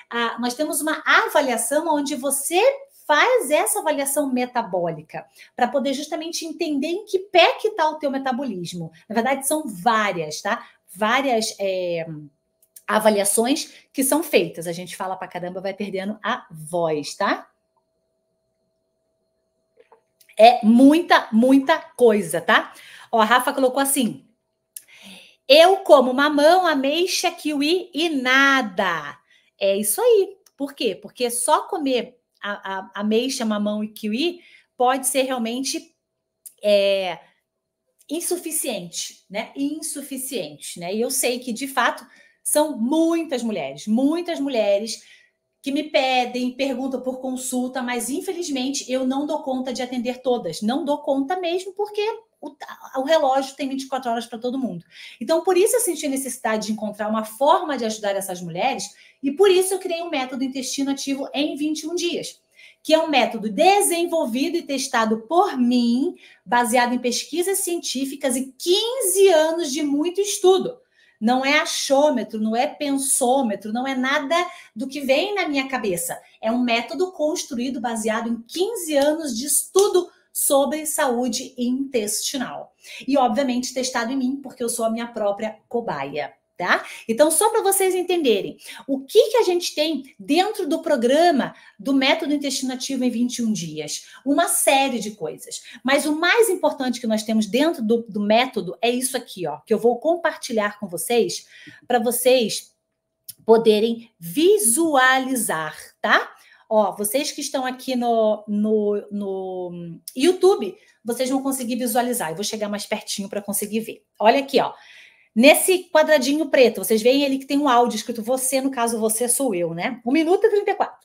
ah, nós temos uma avaliação onde você faz essa avaliação metabólica para poder justamente entender em que pé que está o teu metabolismo. Na verdade, são várias, tá? Várias é, avaliações que são feitas. A gente fala para caramba, vai perdendo a voz, tá? É muita, muita coisa, tá? Ó, a Rafa colocou assim: eu como mamão, ameixa, kiwi e nada. É isso aí. Por quê? Porque só comer a, a, ameixa, mamão e kiwi pode ser realmente é, insuficiente, né? Insuficiente, né? E eu sei que, de fato, são muitas mulheres, muitas mulheres que me pedem, perguntam por consulta, mas infelizmente eu não dou conta de atender todas. Não dou conta mesmo, porque o, o relógio tem 24 horas para todo mundo. Então, por isso eu senti a necessidade de encontrar uma forma de ajudar essas mulheres, e por isso eu criei o um método intestino ativo em 21 dias. Que é um método desenvolvido e testado por mim, baseado em pesquisas científicas e 15 anos de muito estudo não é achômetro, não é pensômetro, não é nada do que vem na minha cabeça. É um método construído baseado em 15 anos de estudo sobre saúde intestinal. E, obviamente, testado em mim, porque eu sou a minha própria cobaia. Tá? Então, só para vocês entenderem, o que, que a gente tem dentro do programa do método intestino ativo em 21 dias? Uma série de coisas. Mas o mais importante que nós temos dentro do, do método é isso aqui, ó, que eu vou compartilhar com vocês, para vocês poderem visualizar, tá? Ó, vocês que estão aqui no, no, no YouTube, vocês vão conseguir visualizar. Eu vou chegar mais pertinho para conseguir ver. Olha aqui, ó. Nesse quadradinho preto, vocês veem ali que tem um áudio escrito você, no caso você sou eu, né? 1 minuto e 34.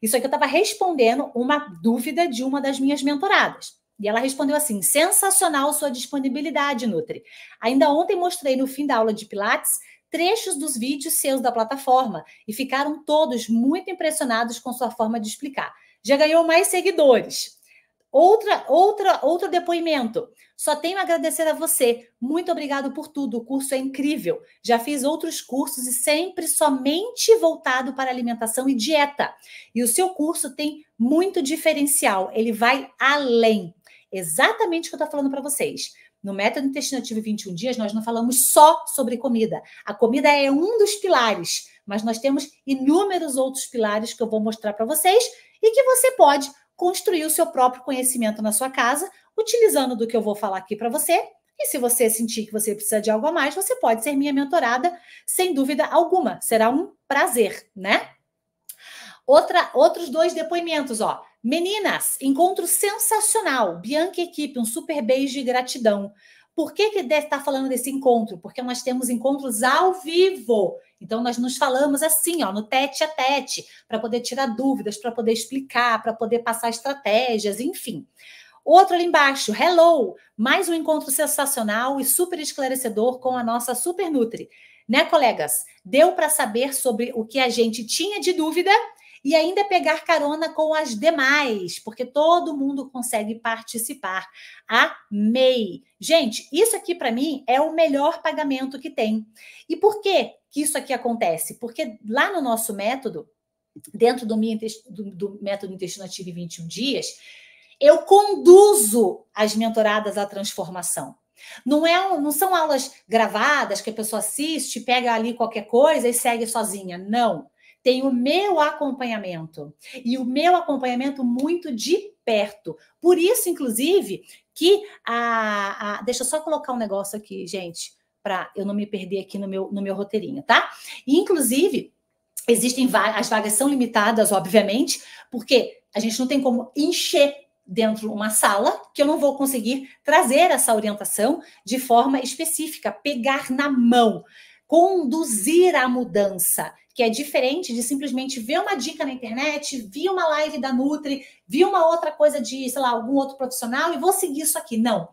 Isso aqui eu estava respondendo uma dúvida de uma das minhas mentoradas. E ela respondeu assim: sensacional sua disponibilidade, Nutri. Ainda ontem mostrei no fim da aula de Pilates trechos dos vídeos seus da plataforma e ficaram todos muito impressionados com sua forma de explicar. Já ganhou mais seguidores. Outra, outra, outro depoimento. Só tenho a agradecer a você. Muito obrigado por tudo. O curso é incrível. Já fiz outros cursos e sempre somente voltado para alimentação e dieta. E o seu curso tem muito diferencial. Ele vai além. Exatamente o que eu estou falando para vocês. No método intestinativo 21 dias, nós não falamos só sobre comida. A comida é um dos pilares, mas nós temos inúmeros outros pilares que eu vou mostrar para vocês e que você pode construir o seu próprio conhecimento na sua casa, utilizando do que eu vou falar aqui para você. E se você sentir que você precisa de algo a mais, você pode ser minha mentorada, sem dúvida alguma. Será um prazer, né? Outra, outros dois depoimentos, ó. Meninas, encontro sensacional. Bianca Equipe, um super beijo e gratidão. Por que, que deve estar tá falando desse encontro? Porque nós temos encontros ao vivo. Então, nós nos falamos assim, ó, no tete a tete, para poder tirar dúvidas, para poder explicar, para poder passar estratégias, enfim. Outro ali embaixo, hello! Mais um encontro sensacional e super esclarecedor com a nossa Super Nutri. Né, colegas? Deu para saber sobre o que a gente tinha de dúvida e ainda pegar carona com as demais, porque todo mundo consegue participar. Amei! Gente, isso aqui para mim é o melhor pagamento que tem. E por que que isso aqui acontece? Porque lá no nosso método, dentro do, minha, do, do método intestino ativo em 21 dias, eu conduzo as mentoradas à transformação. Não, é, não são aulas gravadas que a pessoa assiste, pega ali qualquer coisa e segue sozinha. Não tem o meu acompanhamento. E o meu acompanhamento muito de perto. Por isso, inclusive, que a. a deixa eu só colocar um negócio aqui, gente, para eu não me perder aqui no meu, no meu roteirinho, tá? E, inclusive, existem vagas, as vagas são limitadas, obviamente, porque a gente não tem como encher dentro uma sala que eu não vou conseguir trazer essa orientação de forma específica, pegar na mão conduzir a mudança, que é diferente de simplesmente ver uma dica na internet, vi uma live da Nutri, vi uma outra coisa de, sei lá, algum outro profissional e vou seguir isso aqui. Não.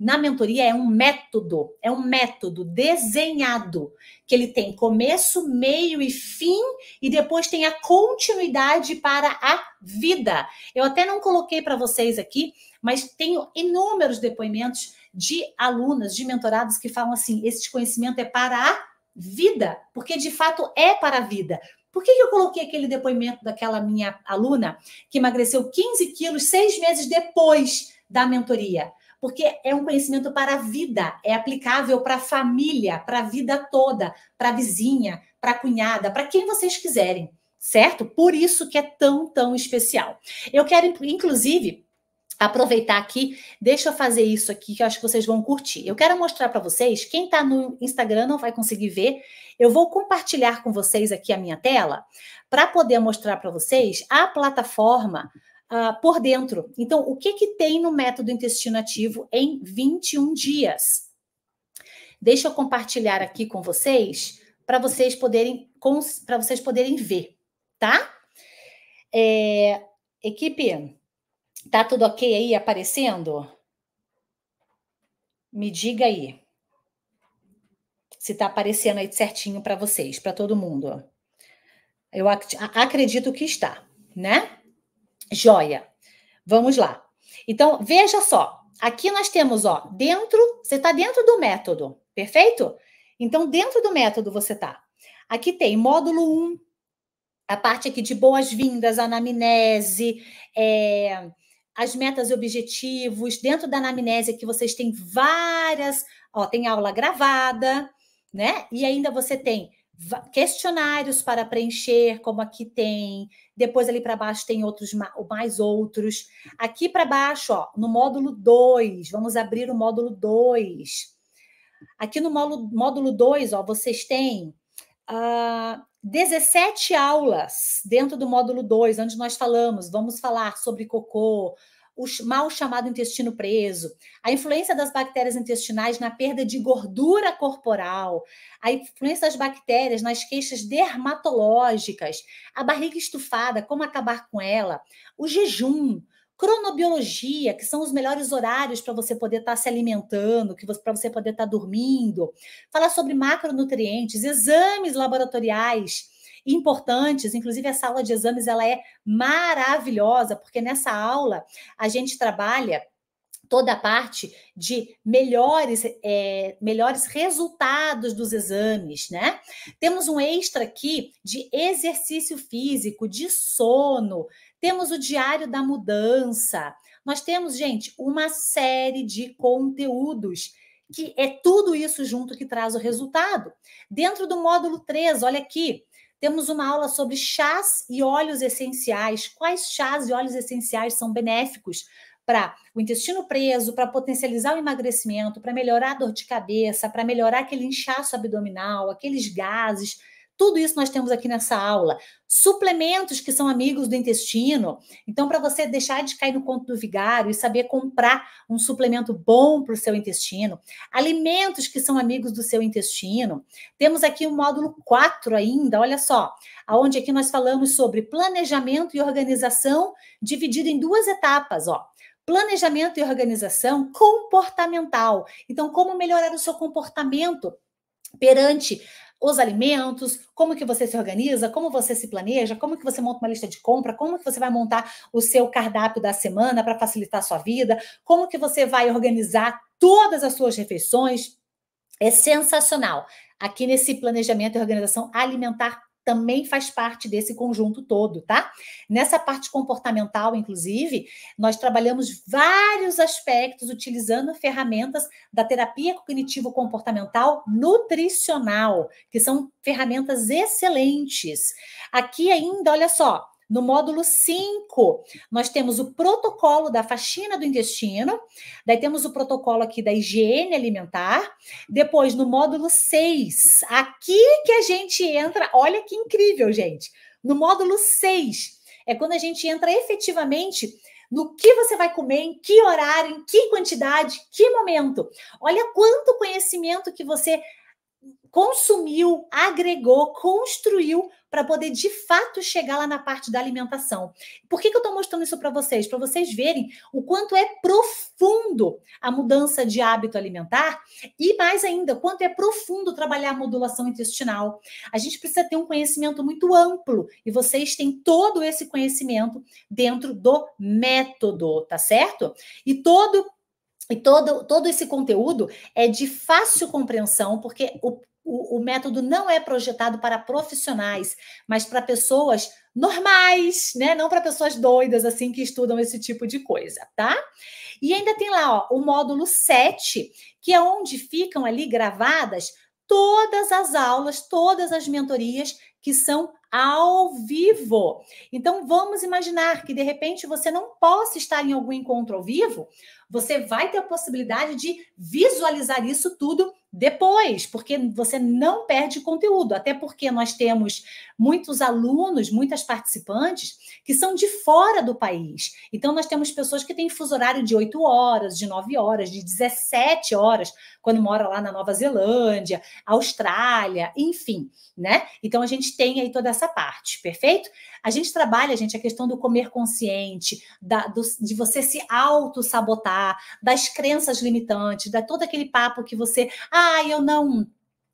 Na mentoria é um método, é um método desenhado, que ele tem começo, meio e fim, e depois tem a continuidade para a vida. Eu até não coloquei para vocês aqui, mas tenho inúmeros depoimentos de alunas, de mentorados que falam assim: esse conhecimento é para a vida, porque de fato é para a vida. Por que, eu coloquei aquele depoimento daquela minha aluna que emagreceu 15 quilos seis meses depois da mentoria? Porque é um conhecimento para a vida, é aplicável para a família, para a vida toda, para a vizinha, para a cunhada, para quem vocês quiserem, certo? Por isso que é tão, tão especial. Eu quero, inclusive, aproveitar aqui, deixa eu fazer isso aqui que eu acho que vocês vão curtir. Eu quero mostrar para vocês, quem está no Instagram não vai conseguir ver, eu vou compartilhar com vocês aqui a minha tela para poder mostrar para vocês a plataforma uh, por dentro. Então, o que, que tem no método intestino ativo em 21 dias? Deixa eu compartilhar aqui com vocês para vocês poderem para vocês poderem ver, tá? É, equipe, Tá tudo ok aí aparecendo? Me diga aí se tá aparecendo aí certinho para vocês, para todo mundo. Eu ac acredito que está, né? Joia. Vamos lá. Então, veja só. Aqui nós temos, ó, dentro, você tá dentro do método, perfeito? Então, dentro do método você tá. Aqui tem módulo 1, a parte aqui de boas-vindas, anamnese, é, as metas e objetivos. Dentro da anamnésia que vocês têm várias, ó, tem aula gravada, né? E ainda você tem questionários para preencher, como aqui tem. Depois ali para baixo tem outros mais outros. Aqui para baixo, ó, no módulo 2, vamos abrir o módulo 2. Aqui no módulo 2, ó, vocês têm uh, 17 aulas dentro do módulo 2, onde nós falamos, vamos falar sobre cocô, o mal chamado intestino preso, a influência das bactérias intestinais na perda de gordura corporal, a influência das bactérias nas queixas dermatológicas, a barriga estufada, como acabar com ela, o jejum, cronobiologia, que são os melhores horários para você poder estar tá se alimentando, que para você poder estar tá dormindo, falar sobre macronutrientes, exames laboratoriais importantes, inclusive essa aula de exames ela é maravilhosa, porque nessa aula a gente trabalha toda a parte de melhores, é, melhores resultados dos exames, né? Temos um extra aqui de exercício físico, de sono, temos o Diário da Mudança. Nós temos, gente, uma série de conteúdos que é tudo isso junto que traz o resultado. Dentro do módulo 3, olha aqui, temos uma aula sobre chás e óleos essenciais. Quais chás e óleos essenciais são benéficos para o intestino preso, para potencializar o emagrecimento, para melhorar a dor de cabeça, para melhorar aquele inchaço abdominal, aqueles gases tudo isso nós temos aqui nessa aula. Suplementos que são amigos do intestino. Então, para você deixar de cair no conto do vigário e saber comprar um suplemento bom para o seu intestino. Alimentos que são amigos do seu intestino. Temos aqui o módulo 4 ainda, olha só, aonde aqui nós falamos sobre planejamento e organização, dividido em duas etapas, ó planejamento e organização comportamental. Então, como melhorar o seu comportamento perante os alimentos, como que você se organiza, como você se planeja, como que você monta uma lista de compra, como que você vai montar o seu cardápio da semana para facilitar a sua vida, como que você vai organizar todas as suas refeições. É sensacional. Aqui nesse planejamento e organização alimentar também faz parte desse conjunto todo, tá? Nessa parte comportamental, inclusive, nós trabalhamos vários aspectos utilizando ferramentas da terapia cognitivo-comportamental nutricional, que são ferramentas excelentes. Aqui ainda, olha só, no módulo 5, nós temos o protocolo da faxina do intestino, daí temos o protocolo aqui da higiene alimentar. Depois, no módulo 6, aqui que a gente entra, olha que incrível, gente. No módulo 6, é quando a gente entra efetivamente no que você vai comer, em que horário, em que quantidade, que momento. Olha quanto conhecimento que você consumiu, agregou, construiu para poder de fato chegar lá na parte da alimentação. Por que, que eu estou mostrando isso para vocês? Para vocês verem o quanto é profundo a mudança de hábito alimentar e mais ainda, quanto é profundo trabalhar a modulação intestinal. A gente precisa ter um conhecimento muito amplo e vocês têm todo esse conhecimento dentro do método, tá certo? E todo e todo, todo esse conteúdo é de fácil compreensão, porque o o, o método não é projetado para profissionais, mas para pessoas normais, né? Não para pessoas doidas assim que estudam esse tipo de coisa, tá? E ainda tem lá, ó, o módulo 7, que é onde ficam ali gravadas todas as aulas, todas as mentorias que são ao vivo. Então vamos imaginar que de repente você não possa estar em algum encontro ao vivo, você vai ter a possibilidade de visualizar isso tudo depois, porque você não perde conteúdo, até porque nós temos muitos alunos, muitas participantes que são de fora do país. Então, nós temos pessoas que têm fuso horário de 8 horas, de 9 horas, de 17 horas, quando mora lá na Nova Zelândia, Austrália, enfim, né? Então, a gente tem aí toda essa parte, perfeito? A gente trabalha, gente, a questão do comer consciente, da, do, de você se auto-sabotar, das crenças limitantes, da todo aquele papo que você, ah, eu não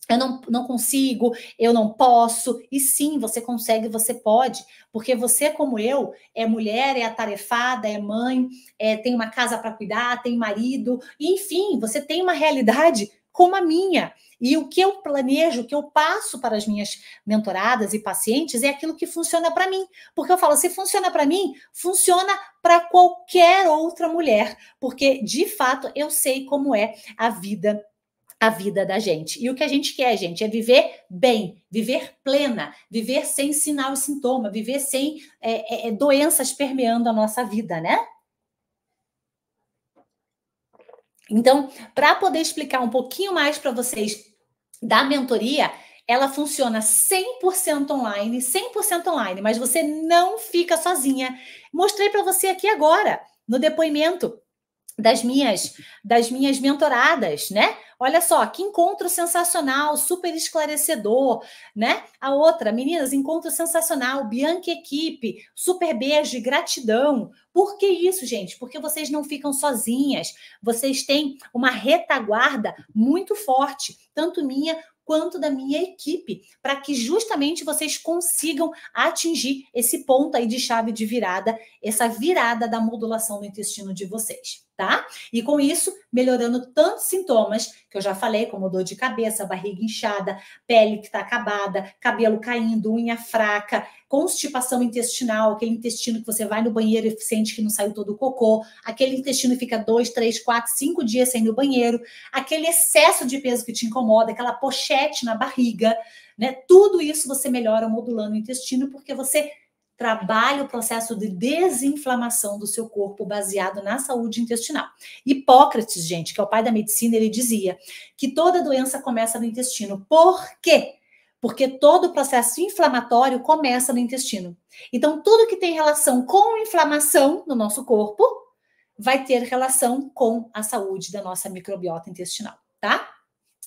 eu não, não consigo, eu não posso. E sim, você consegue, você pode, porque você, como eu, é mulher, é atarefada, é mãe, é, tem uma casa para cuidar, tem marido, enfim, você tem uma realidade como a minha. E o que eu planejo, o que eu passo para as minhas mentoradas e pacientes é aquilo que funciona para mim. Porque eu falo, se funciona para mim, funciona para qualquer outra mulher. Porque, de fato, eu sei como é a vida a vida da gente. E o que a gente quer, gente, é viver bem, viver plena, viver sem sinal e sintoma, viver sem é, é, é doenças permeando a nossa vida, né? Então, para poder explicar um pouquinho mais para vocês da mentoria, ela funciona 100% online, 100% online, mas você não fica sozinha. Mostrei para você aqui agora, no depoimento das minhas das minhas mentoradas, né? Olha só, que encontro sensacional, super esclarecedor, né? A outra, meninas, encontro sensacional, Bianca Equipe, super beijo, gratidão. Por que isso, gente? Porque vocês não ficam sozinhas, vocês têm uma retaguarda muito forte, tanto minha quanto da minha equipe, para que justamente vocês consigam atingir esse ponto aí de chave de virada, essa virada da modulação do intestino de vocês tá? E com isso, melhorando tantos sintomas que eu já falei, como dor de cabeça, barriga inchada, pele que está acabada, cabelo caindo, unha fraca, constipação intestinal, aquele intestino que você vai no banheiro e sente que não saiu todo o cocô, aquele intestino fica dois, três, quatro, cinco dias sem ir no banheiro, aquele excesso de peso que te incomoda, aquela pochete na barriga, né? Tudo isso você melhora modulando o intestino porque você trabalha o processo de desinflamação do seu corpo baseado na saúde intestinal. Hipócrates, gente, que é o pai da medicina, ele dizia que toda doença começa no intestino. Por quê? Porque todo o processo inflamatório começa no intestino. Então, tudo que tem relação com inflamação no nosso corpo vai ter relação com a saúde da nossa microbiota intestinal, tá?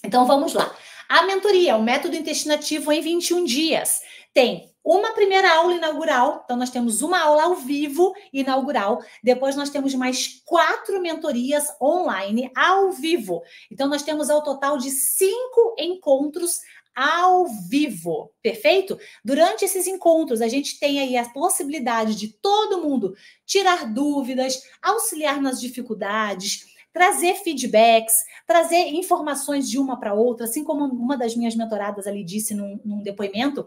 Então vamos lá. A mentoria, o método intestinativo em 21 dias, tem uma primeira aula inaugural, então nós temos uma aula ao vivo inaugural, depois nós temos mais quatro mentorias online ao vivo. Então nós temos ao total de cinco encontros ao vivo, perfeito? Durante esses encontros, a gente tem aí a possibilidade de todo mundo tirar dúvidas, auxiliar nas dificuldades, trazer feedbacks, trazer informações de uma para outra, assim como uma das minhas mentoradas ali disse num, num depoimento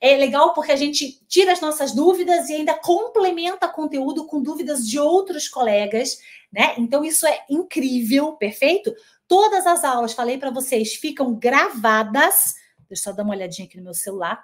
é legal porque a gente tira as nossas dúvidas e ainda complementa conteúdo com dúvidas de outros colegas, né? Então isso é incrível, perfeito? Todas as aulas, falei para vocês, ficam gravadas. Deixa eu só dar uma olhadinha aqui no meu celular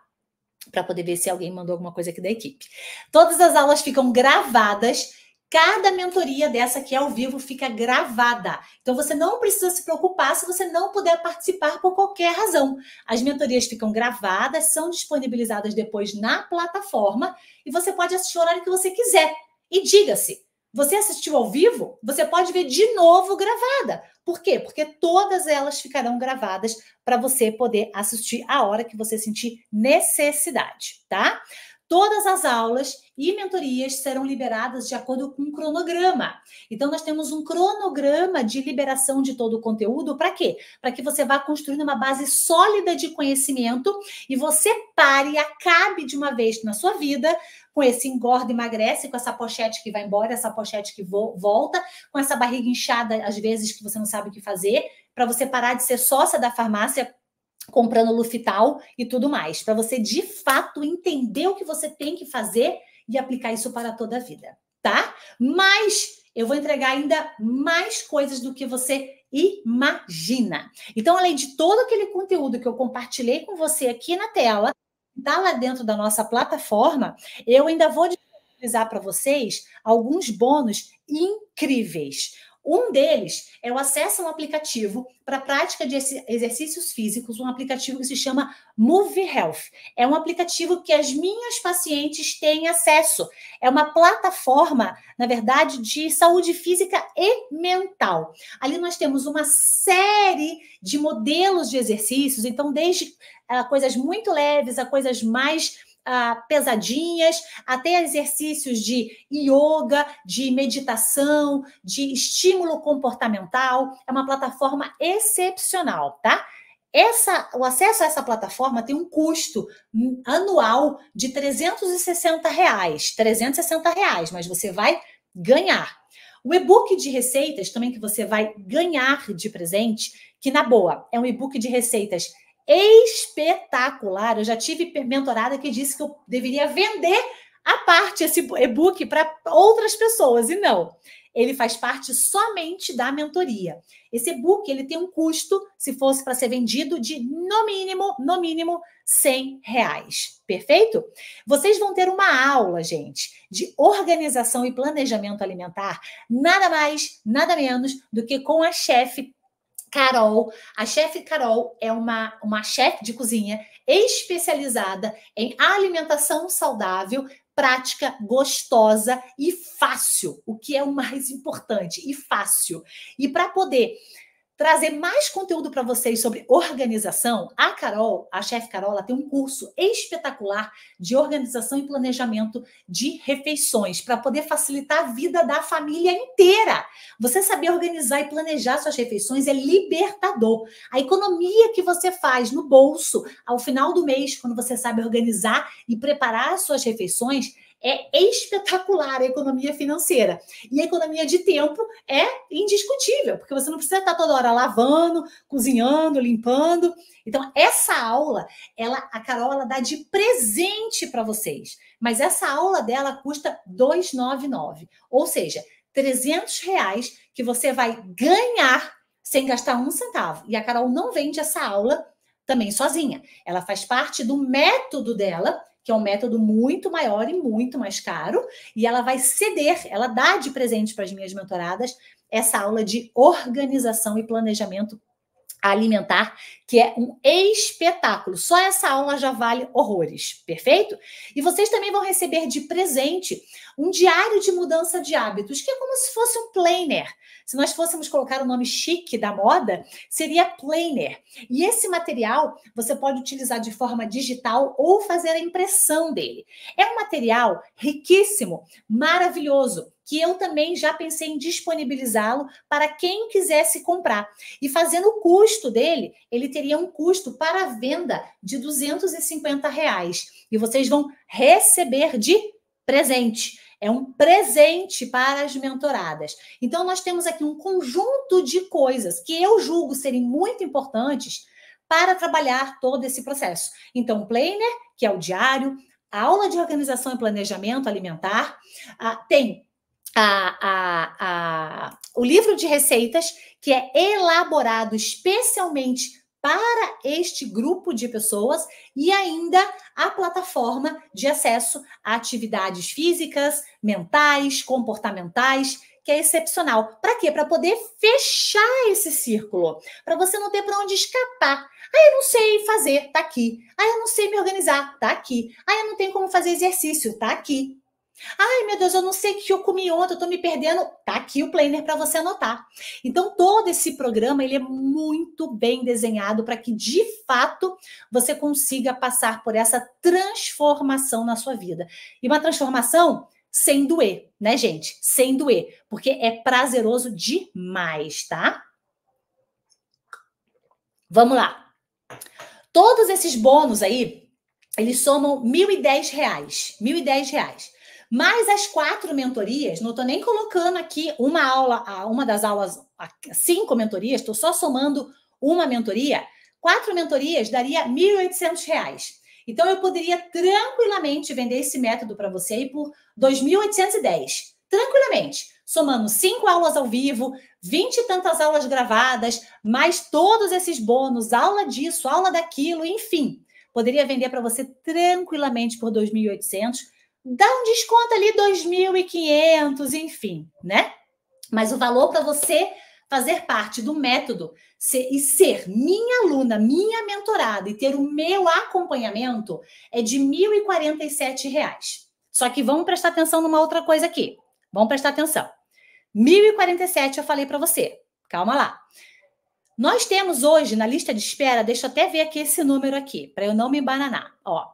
para poder ver se alguém mandou alguma coisa aqui da equipe. Todas as aulas ficam gravadas Cada mentoria dessa aqui ao vivo fica gravada. Então você não precisa se preocupar se você não puder participar por qualquer razão. As mentorias ficam gravadas, são disponibilizadas depois na plataforma e você pode assistir o horário que você quiser. E diga-se, você assistiu ao vivo? Você pode ver de novo gravada. Por quê? Porque todas elas ficarão gravadas para você poder assistir a hora que você sentir necessidade, tá? Todas as aulas e mentorias serão liberadas de acordo com um cronograma. Então, nós temos um cronograma de liberação de todo o conteúdo para quê? Para que você vá construindo uma base sólida de conhecimento e você pare e acabe de uma vez na sua vida com esse engorda, emagrece, com essa pochete que vai embora, essa pochete que volta, com essa barriga inchada, às vezes, que você não sabe o que fazer, para você parar de ser sócia da farmácia comprando Lufital e tudo mais, para você de fato entender o que você tem que fazer e aplicar isso para toda a vida, tá? Mas eu vou entregar ainda mais coisas do que você imagina. Então, além de todo aquele conteúdo que eu compartilhei com você aqui na tela, tá lá dentro da nossa plataforma, eu ainda vou disponibilizar para vocês alguns bônus incríveis. Um deles é o acesso a um aplicativo para prática de exercícios físicos, um aplicativo que se chama Move Health. É um aplicativo que as minhas pacientes têm acesso. É uma plataforma, na verdade, de saúde física e mental. Ali nós temos uma série de modelos de exercícios, então, desde uh, coisas muito leves a coisas mais pesadinhas, até exercícios de yoga, de meditação, de estímulo comportamental. É uma plataforma excepcional, tá? Essa, o acesso a essa plataforma tem um custo anual de 360 reais, 360 reais, mas você vai ganhar. O e-book de receitas também que você vai ganhar de presente, que na boa é um e-book de receitas espetacular. Eu já tive mentorada que disse que eu deveria vender a parte, esse e-book, para outras pessoas, e não. Ele faz parte somente da mentoria. Esse e-book ele tem um custo, se fosse para ser vendido, de no mínimo, no mínimo, 100 reais. Perfeito? Vocês vão ter uma aula, gente, de organização e planejamento alimentar, nada mais, nada menos do que com a chefe Carol. A chefe Carol é uma, uma chefe de cozinha especializada em alimentação saudável, prática, gostosa e fácil, o que é o mais importante, e fácil. E para poder trazer mais conteúdo para vocês sobre organização, a Carol, a chefe Carol, tem um curso espetacular de organização e planejamento de refeições para poder facilitar a vida da família inteira. Você saber organizar e planejar suas refeições é libertador. A economia que você faz no bolso ao final do mês, quando você sabe organizar e preparar suas refeições, é espetacular a economia financeira. E a economia de tempo é indiscutível, porque você não precisa estar toda hora lavando, cozinhando, limpando. Então, essa aula, ela, a Carol ela dá de presente para vocês. Mas essa aula dela custa 299, ou seja, 300 reais que você vai ganhar sem gastar um centavo. E a Carol não vende essa aula também sozinha. Ela faz parte do método dela, que é um método muito maior e muito mais caro, e ela vai ceder, ela dá de presente para as minhas mentoradas essa aula de organização e planejamento alimentar, que é um espetáculo. Só essa aula já vale horrores, perfeito? E vocês também vão receber de presente um diário de mudança de hábitos, que é como se fosse um planner se nós fôssemos colocar o nome chique da moda, seria planner. E esse material você pode utilizar de forma digital ou fazer a impressão dele. É um material riquíssimo, maravilhoso, que eu também já pensei em disponibilizá-lo para quem quisesse comprar. E fazendo o custo dele, ele teria um custo para venda de 250 reais. E vocês vão receber de presente. É um presente para as mentoradas. Então, nós temos aqui um conjunto de coisas que eu julgo serem muito importantes para trabalhar todo esse processo. Então, planner, que é o diário, a aula de organização e planejamento alimentar, a, ah, tem a, a, a, o livro de receitas, que é elaborado especialmente para este grupo de pessoas, e ainda a plataforma de acesso a atividades físicas, mentais, comportamentais, que é excepcional. Para quê? Para poder fechar esse círculo, para você não ter para onde escapar. Ah, eu não sei fazer, tá aqui. Ah, eu não sei me organizar, tá aqui. Ah, eu não tenho como fazer exercício, tá aqui. Ai, meu Deus, eu não sei o que eu comi ontem, eu tô me perdendo. Tá aqui o planner para você anotar. Então, todo esse programa, ele é muito bem desenhado para que, de fato, você consiga passar por essa transformação na sua vida. E uma transformação sem doer, né, gente? Sem doer, porque é prazeroso demais, tá? Vamos lá. Todos esses bônus aí, eles somam R$ 1.010, R$ 1.010. Mas as quatro mentorias, não estou nem colocando aqui uma aula, uma das aulas, cinco mentorias, estou só somando uma mentoria. Quatro mentorias daria R$ 1.800. Então, eu poderia tranquilamente vender esse método para você aí por 2.810. Tranquilamente. Somando cinco aulas ao vivo, vinte e tantas aulas gravadas, mais todos esses bônus, aula disso, aula daquilo, enfim. Poderia vender para você tranquilamente por 2.800 dá um desconto ali 2.500, enfim, né? Mas o valor para você fazer parte do método ser, e ser minha aluna, minha mentorada e ter o meu acompanhamento é de R$ 1.047. Reais. Só que vamos prestar atenção numa outra coisa aqui. Vamos prestar atenção. 1.047 eu falei para você. Calma lá. Nós temos hoje na lista de espera, deixa eu até ver aqui esse número aqui, para eu não me bananar. Ó,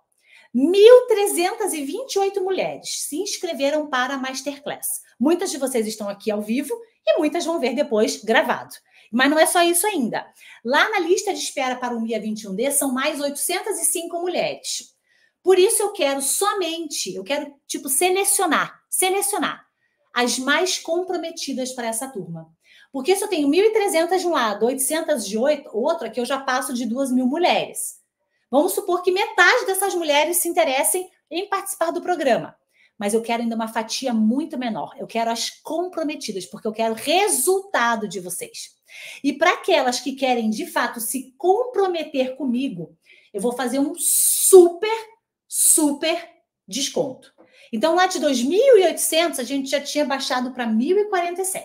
1.328 mulheres se inscreveram para a Masterclass. Muitas de vocês estão aqui ao vivo e muitas vão ver depois gravado. Mas não é só isso ainda. Lá na lista de espera para o MIA 21D são mais 805 mulheres. Por isso eu quero somente, eu quero tipo selecionar, selecionar as mais comprometidas para essa turma. Porque se eu tenho 1.300 de um lado, 800 de outro, aqui eu já passo de 2.000 mil mulheres. Vamos supor que metade dessas mulheres se interessem em participar do programa. Mas eu quero ainda uma fatia muito menor. Eu quero as comprometidas, porque eu quero resultado de vocês. E para aquelas que querem de fato se comprometer comigo, eu vou fazer um super, super desconto. Então, lá de 2.800, a gente já tinha baixado para 1.047.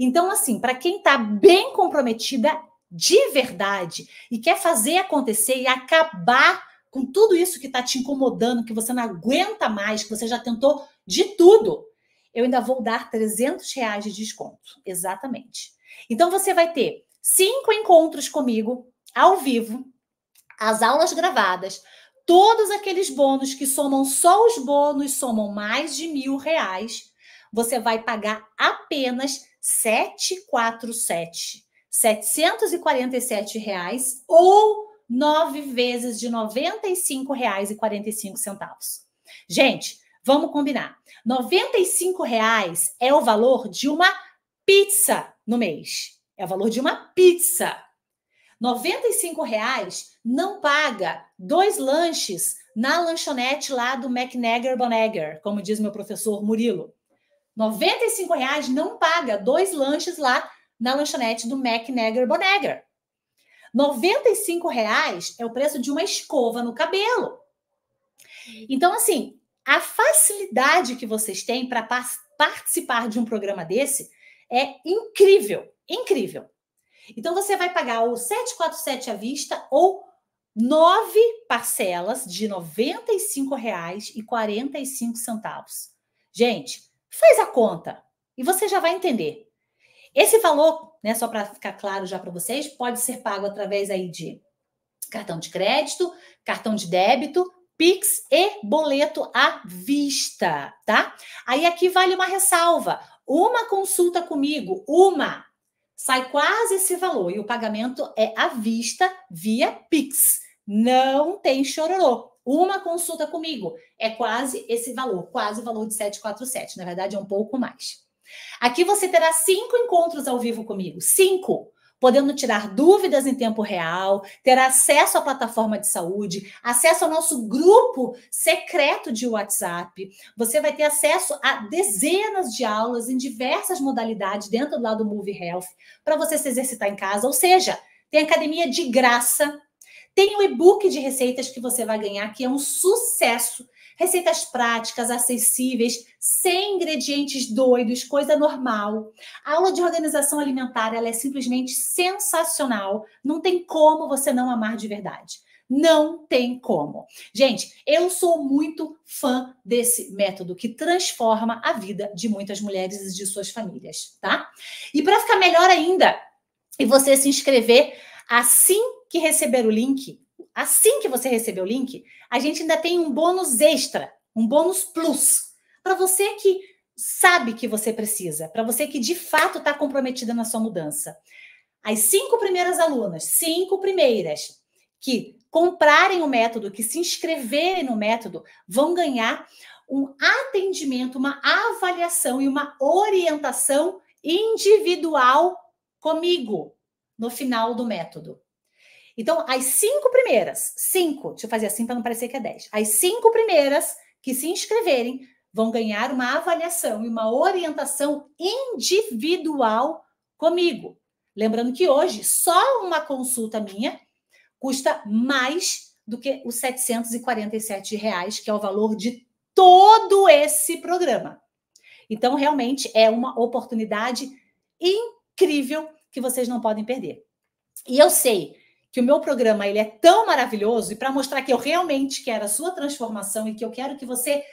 Então, assim, para quem está bem comprometida, de verdade e quer fazer acontecer e acabar com tudo isso que está te incomodando, que você não aguenta mais, que você já tentou de tudo, eu ainda vou dar 300 reais de desconto. Exatamente. Então você vai ter cinco encontros comigo ao vivo, as aulas gravadas, todos aqueles bônus que somam só os bônus somam mais de mil reais. Você vai pagar apenas 747. 747 reais ou nove vezes de R$ 95,45. Gente, vamos combinar. R$ 95,00 é o valor de uma pizza no mês. É o valor de uma pizza. R$ 95,00 não paga dois lanches na lanchonete lá do McNagger Bonegger, como diz meu professor Murilo. R$ 95,00 não paga dois lanches lá na lanchonete do Mac Negra Bonegra. R$ reais é o preço de uma escova no cabelo. Então, assim, a facilidade que vocês têm para participar de um programa desse é incrível, incrível. Então, você vai pagar o 747 à vista ou nove parcelas de R$ 95,45. Gente, faz a conta e você já vai entender. Esse valor, né, só para ficar claro já para vocês, pode ser pago através aí de cartão de crédito, cartão de débito, Pix e boleto à vista, tá? Aí aqui vale uma ressalva. Uma consulta comigo, uma, sai quase esse valor e o pagamento é à vista via Pix. Não tem chororô. Uma consulta comigo é quase esse valor, quase o valor de 747. Na verdade, é um pouco mais. Aqui você terá cinco encontros ao vivo comigo. Cinco! Podendo tirar dúvidas em tempo real, ter acesso à plataforma de saúde, acesso ao nosso grupo secreto de WhatsApp. Você vai ter acesso a dezenas de aulas em diversas modalidades dentro lado do Move Health, para você se exercitar em casa. Ou seja, tem academia de graça, tem o e-book de receitas que você vai ganhar, que é um sucesso receitas práticas, acessíveis, sem ingredientes doidos, coisa normal. A aula de organização alimentar ela é simplesmente sensacional. Não tem como você não amar de verdade. Não tem como. Gente, eu sou muito fã desse método que transforma a vida de muitas mulheres e de suas famílias, tá? E para ficar melhor ainda, e você se inscrever assim que receber o link, assim que você receber o link, a gente ainda tem um bônus extra, um bônus plus, para você que sabe que você precisa, para você que de fato está comprometida na sua mudança. As cinco primeiras alunas, cinco primeiras, que comprarem o método, que se inscreverem no método, vão ganhar um atendimento, uma avaliação e uma orientação individual comigo no final do método. Então, as cinco primeiras, cinco, deixa eu fazer assim para não parecer que é dez. As cinco primeiras que se inscreverem vão ganhar uma avaliação e uma orientação individual comigo. Lembrando que hoje só uma consulta minha custa mais do que os 747 reais, que é o valor de todo esse programa. Então, realmente é uma oportunidade incrível que vocês não podem perder. E eu sei que o meu programa ele é tão maravilhoso e para mostrar que eu realmente quero a sua transformação e que eu quero que você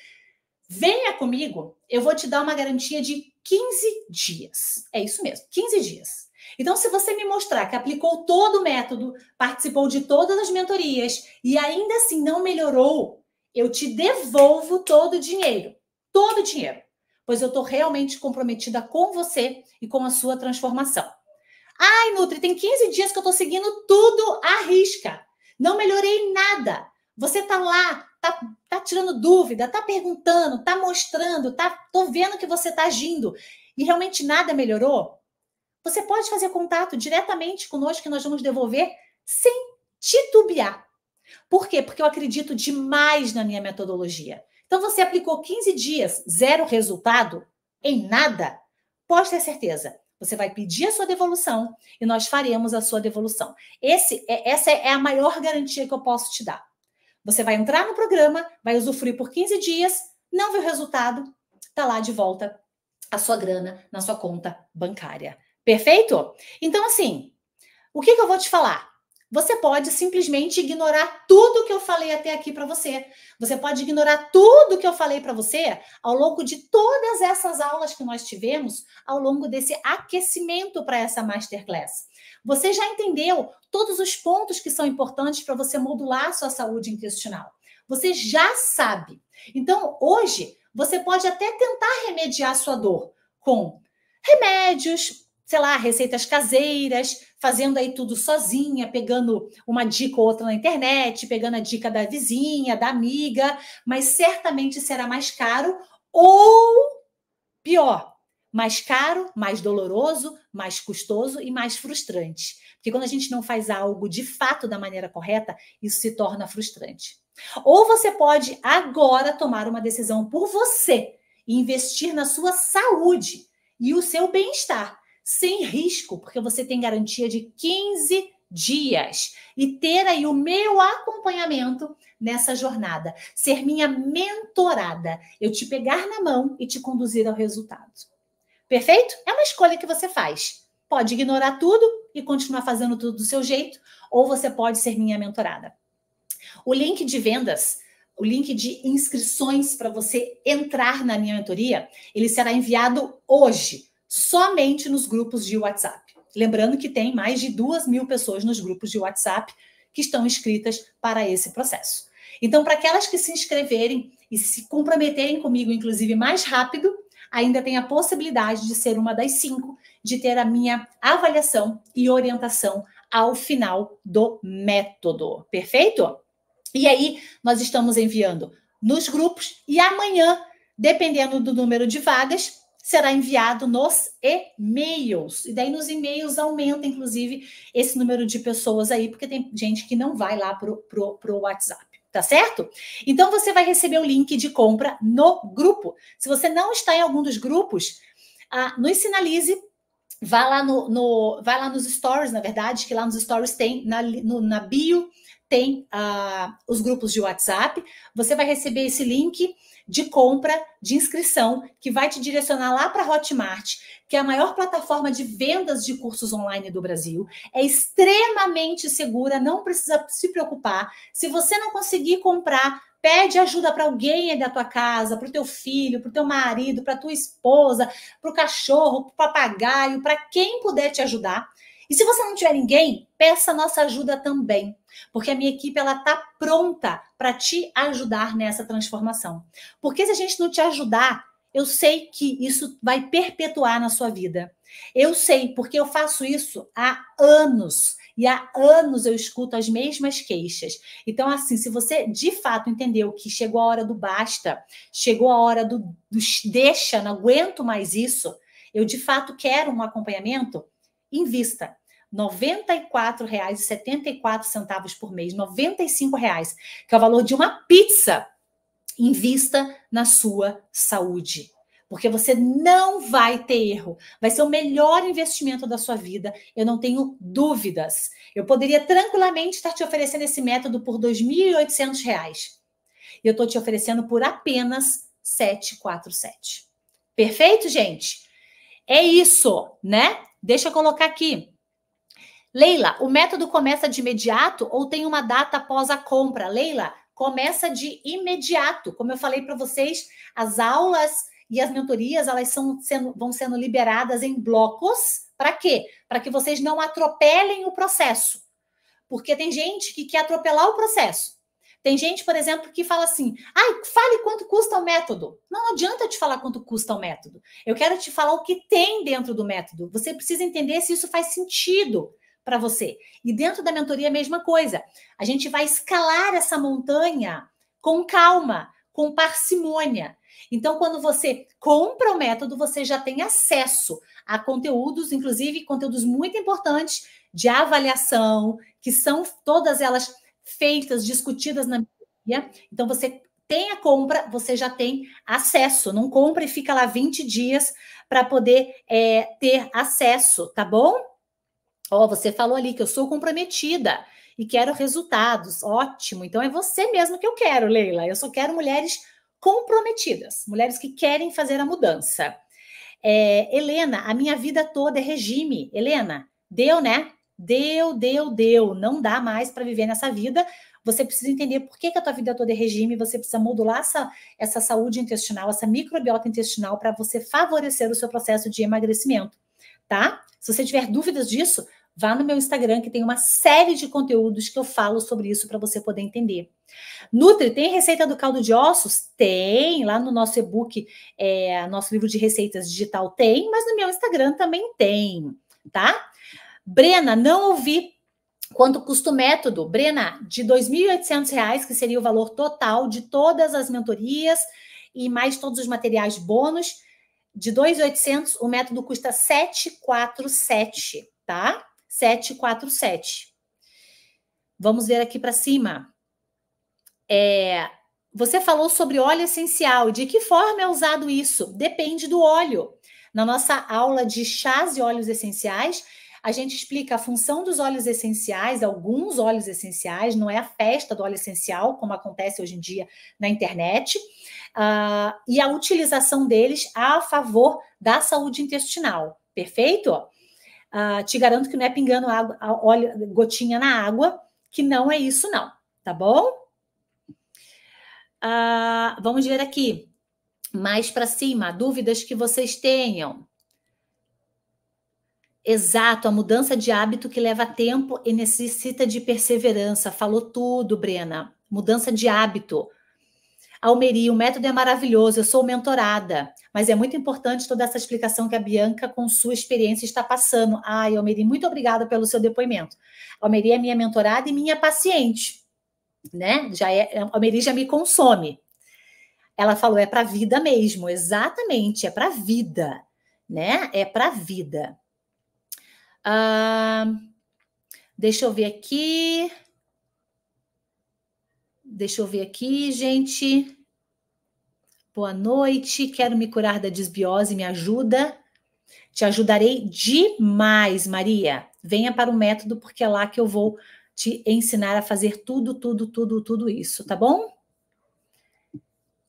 venha comigo, eu vou te dar uma garantia de 15 dias. É isso mesmo, 15 dias. Então, se você me mostrar que aplicou todo o método, participou de todas as mentorias e ainda assim não melhorou, eu te devolvo todo o dinheiro. Todo o dinheiro. Pois eu estou realmente comprometida com você e com a sua transformação. Ai, Nutri, tem 15 dias que eu tô seguindo tudo à risca. Não melhorei nada. Você tá lá, tá, tá tirando dúvida, tá perguntando, tá mostrando, tá, tô vendo que você tá agindo e realmente nada melhorou. Você pode fazer contato diretamente conosco que nós vamos devolver sem titubear. Por quê? Porque eu acredito demais na minha metodologia. Então, você aplicou 15 dias, zero resultado, em nada, pode ter certeza. Você vai pedir a sua devolução e nós faremos a sua devolução. Esse, é, essa é a maior garantia que eu posso te dar. Você vai entrar no programa, vai usufruir por 15 dias, não vê o resultado, tá lá de volta a sua grana na sua conta bancária. Perfeito? Então, assim, o que, que eu vou te falar? Você pode simplesmente ignorar tudo que eu falei até aqui para você. Você pode ignorar tudo que eu falei para você ao longo de todas essas aulas que nós tivemos, ao longo desse aquecimento para essa masterclass. Você já entendeu todos os pontos que são importantes para você modular a sua saúde intestinal. Você já sabe. Então, hoje, você pode até tentar remediar a sua dor com remédios, sei lá, receitas caseiras, fazendo aí tudo sozinha, pegando uma dica ou outra na internet, pegando a dica da vizinha, da amiga, mas certamente será mais caro ou pior, mais caro, mais doloroso, mais custoso e mais frustrante. Porque quando a gente não faz algo de fato da maneira correta, isso se torna frustrante. Ou você pode agora tomar uma decisão por você e investir na sua saúde e o seu bem-estar sem risco, porque você tem garantia de 15 dias e ter aí o meu acompanhamento nessa jornada, ser minha mentorada, eu te pegar na mão e te conduzir ao resultado. Perfeito? É uma escolha que você faz. Pode ignorar tudo e continuar fazendo tudo do seu jeito, ou você pode ser minha mentorada. O link de vendas o link de inscrições para você entrar na minha mentoria, ele será enviado hoje somente nos grupos de WhatsApp. Lembrando que tem mais de duas mil pessoas nos grupos de WhatsApp que estão inscritas para esse processo. Então, para aquelas que se inscreverem e se comprometerem comigo, inclusive mais rápido, ainda tem a possibilidade de ser uma das cinco, de ter a minha avaliação e orientação ao final do método. Perfeito? E aí, nós estamos enviando nos grupos e amanhã, dependendo do número de vagas, será enviado nos e-mails. E daí nos e-mails aumenta, inclusive, esse número de pessoas aí, porque tem gente que não vai lá pro, pro, pro WhatsApp. Tá certo? Então você vai receber o link de compra no grupo. Se você não está em algum dos grupos, ah, nos sinalize vá lá no, no vai lá nos stories, na verdade, que lá nos stories tem na, no, na bio tem uh, os grupos de WhatsApp. Você vai receber esse link de compra, de inscrição, que vai te direcionar lá para a Hotmart, que é a maior plataforma de vendas de cursos online do Brasil. É extremamente segura, não precisa se preocupar. Se você não conseguir comprar, pede ajuda para alguém aí da tua casa, para o teu filho, para o teu marido, para tua esposa, para o cachorro, para o papagaio, para quem puder te ajudar. E se você não tiver ninguém, peça nossa ajuda também, porque a minha equipe ela tá pronta para te ajudar nessa transformação. Porque se a gente não te ajudar, eu sei que isso vai perpetuar na sua vida. Eu sei, porque eu faço isso há anos. E há anos eu escuto as mesmas queixas. Então, assim, se você de fato entendeu que chegou a hora do basta, chegou a hora do, do deixa, não aguento mais isso, eu de fato quero um acompanhamento, invista. R$ 94,74 por mês, R$ 95,00, que é o valor de uma pizza. Invista na sua saúde, porque você não vai ter erro. Vai ser o melhor investimento da sua vida, eu não tenho dúvidas. Eu poderia tranquilamente estar te oferecendo esse método por R$ 2.800. E eu estou te oferecendo por apenas 747. Perfeito, gente? É isso, né? Deixa eu colocar aqui. Leila, o método começa de imediato ou tem uma data após a compra? Leila, começa de imediato. Como eu falei para vocês, as aulas e as mentorias elas são sendo, vão sendo liberadas em blocos. Para quê? Para que vocês não atropelem o processo. Porque tem gente que quer atropelar o processo. Tem gente, por exemplo, que fala assim: ai, fale quanto custa o método. Não adianta te falar quanto custa o método. Eu quero te falar o que tem dentro do método. Você precisa entender se isso faz sentido para você. E dentro da mentoria é a mesma coisa. A gente vai escalar essa montanha com calma, com parcimônia. Então, quando você compra o método, você já tem acesso a conteúdos, inclusive conteúdos muito importantes de avaliação, que são todas elas feitas, discutidas na mentoria. Então, você tem a compra, você já tem acesso. Não compra e fica lá 20 dias para poder é, ter acesso, tá bom? Ó, oh, você falou ali que eu sou comprometida e quero resultados. Ótimo. Então é você mesmo que eu quero, Leila. Eu só quero mulheres comprometidas, mulheres que querem fazer a mudança. É, Helena, a minha vida toda é regime. Helena, deu, né? Deu, deu, deu. Não dá mais para viver nessa vida. Você precisa entender por que, que a tua vida toda é regime. Você precisa modular essa, essa saúde intestinal, essa microbiota intestinal, para você favorecer o seu processo de emagrecimento, tá? Se você tiver dúvidas disso, Vá no meu Instagram que tem uma série de conteúdos que eu falo sobre isso para você poder entender. Nutri, tem receita do caldo de ossos? Tem, lá no nosso e-book, é, nosso livro de receitas digital tem, mas no meu Instagram também tem, tá? Brena, não ouvi Quanto custa o método? Brena, de R$ 2.800, que seria o valor total de todas as mentorias e mais todos os materiais bônus, de 2.800, o método custa 747, tá? 747. Vamos ver aqui para cima. É, você falou sobre óleo essencial. De que forma é usado isso? Depende do óleo. Na nossa aula de chás e óleos essenciais, a gente explica a função dos óleos essenciais, alguns óleos essenciais, não é a festa do óleo essencial, como acontece hoje em dia na internet, uh, e a utilização deles a favor da saúde intestinal. Perfeito? Uh, te garanto que não é pingando água, óleo, gotinha na água, que não é isso, não, tá bom? Uh, vamos ver aqui, mais para cima, dúvidas que vocês tenham. Exato, a mudança de hábito que leva tempo e necessita de perseverança. Falou tudo, Brena. Mudança de hábito. Almeri, o método é maravilhoso, eu sou mentorada, mas é muito importante toda essa explicação que a Bianca, com sua experiência, está passando. Ai, Almeri, muito obrigada pelo seu depoimento. Almeri é minha mentorada e minha paciente, né? Já é, é já me consome. Ela falou, é para vida mesmo, exatamente, é para vida, né? É para vida. Ah, deixa eu ver aqui. Deixa eu ver aqui, gente. Boa noite. Quero me curar da desbiose, me ajuda. Te ajudarei demais, Maria. Venha para o método, porque é lá que eu vou te ensinar a fazer tudo, tudo, tudo, tudo isso, tá bom?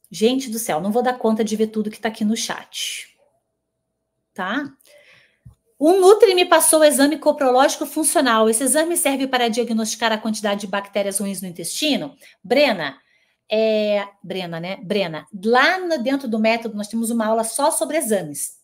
Gente do céu, não vou dar conta de ver tudo que está aqui no chat. Tá? O Nutri me passou o exame coprológico funcional. Esse exame serve para diagnosticar a quantidade de bactérias ruins no intestino? Brena, é, Brena, né? Brena, lá dentro do método nós temos uma aula só sobre exames.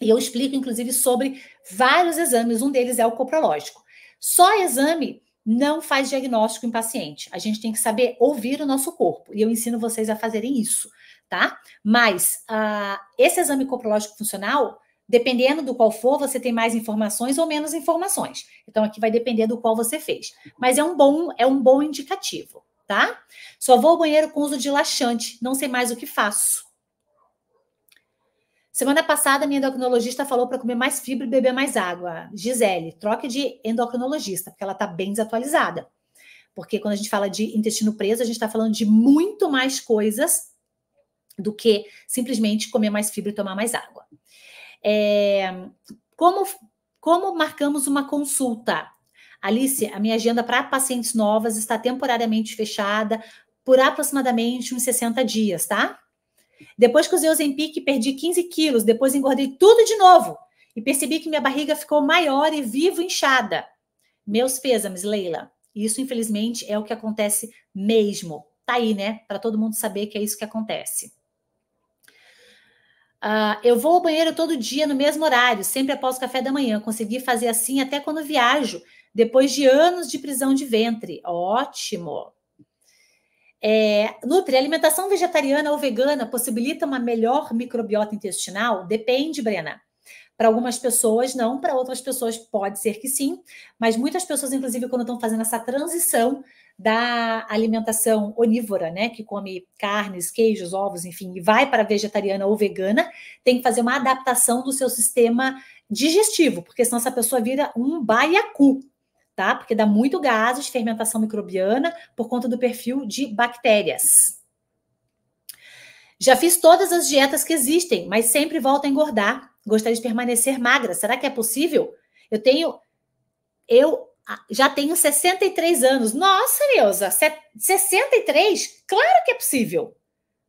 E eu explico, inclusive, sobre vários exames. Um deles é o coprológico. Só exame não faz diagnóstico em paciente. A gente tem que saber ouvir o nosso corpo. E eu ensino vocês a fazerem isso, tá? Mas uh, esse exame coprológico funcional Dependendo do qual for, você tem mais informações ou menos informações. Então aqui vai depender do qual você fez. Mas é um bom é um bom indicativo, tá? Só vou ao banheiro com uso de laxante, não sei mais o que faço. Semana passada, minha endocrinologista falou para comer mais fibra e beber mais água. Gisele, troque de endocrinologista, porque ela está bem desatualizada. Porque quando a gente fala de intestino preso, a gente está falando de muito mais coisas do que simplesmente comer mais fibra e tomar mais água. É, como, como marcamos uma consulta? Alice, a minha agenda para pacientes novas está temporariamente fechada por aproximadamente uns 60 dias, tá? Depois que usei o Zempic, perdi 15 quilos, depois engordei tudo de novo e percebi que minha barriga ficou maior e vivo inchada. Meus pêsames, Leila. Isso, infelizmente, é o que acontece mesmo. Tá aí, né? Para todo mundo saber que é isso que acontece. Ah, eu vou ao banheiro todo dia no mesmo horário, sempre após o café da manhã. Consegui fazer assim até quando viajo, depois de anos de prisão de ventre. Ótimo! É, Nutri, alimentação vegetariana ou vegana possibilita uma melhor microbiota intestinal? Depende, Brena. Para algumas pessoas, não, para outras pessoas, pode ser que sim, mas muitas pessoas, inclusive, quando estão fazendo essa transição da alimentação onívora, né, que come carnes, queijos, ovos, enfim, e vai para vegetariana ou vegana, tem que fazer uma adaptação do seu sistema digestivo, porque senão essa pessoa vira um baiacu, tá? Porque dá muito gases, fermentação microbiana, por conta do perfil de bactérias. Já fiz todas as dietas que existem, mas sempre volto a engordar. Gostaria de permanecer magra. Será que é possível? Eu tenho. Eu ah, já tenho 63 anos. Nossa, Neuza, 63? Claro que é possível.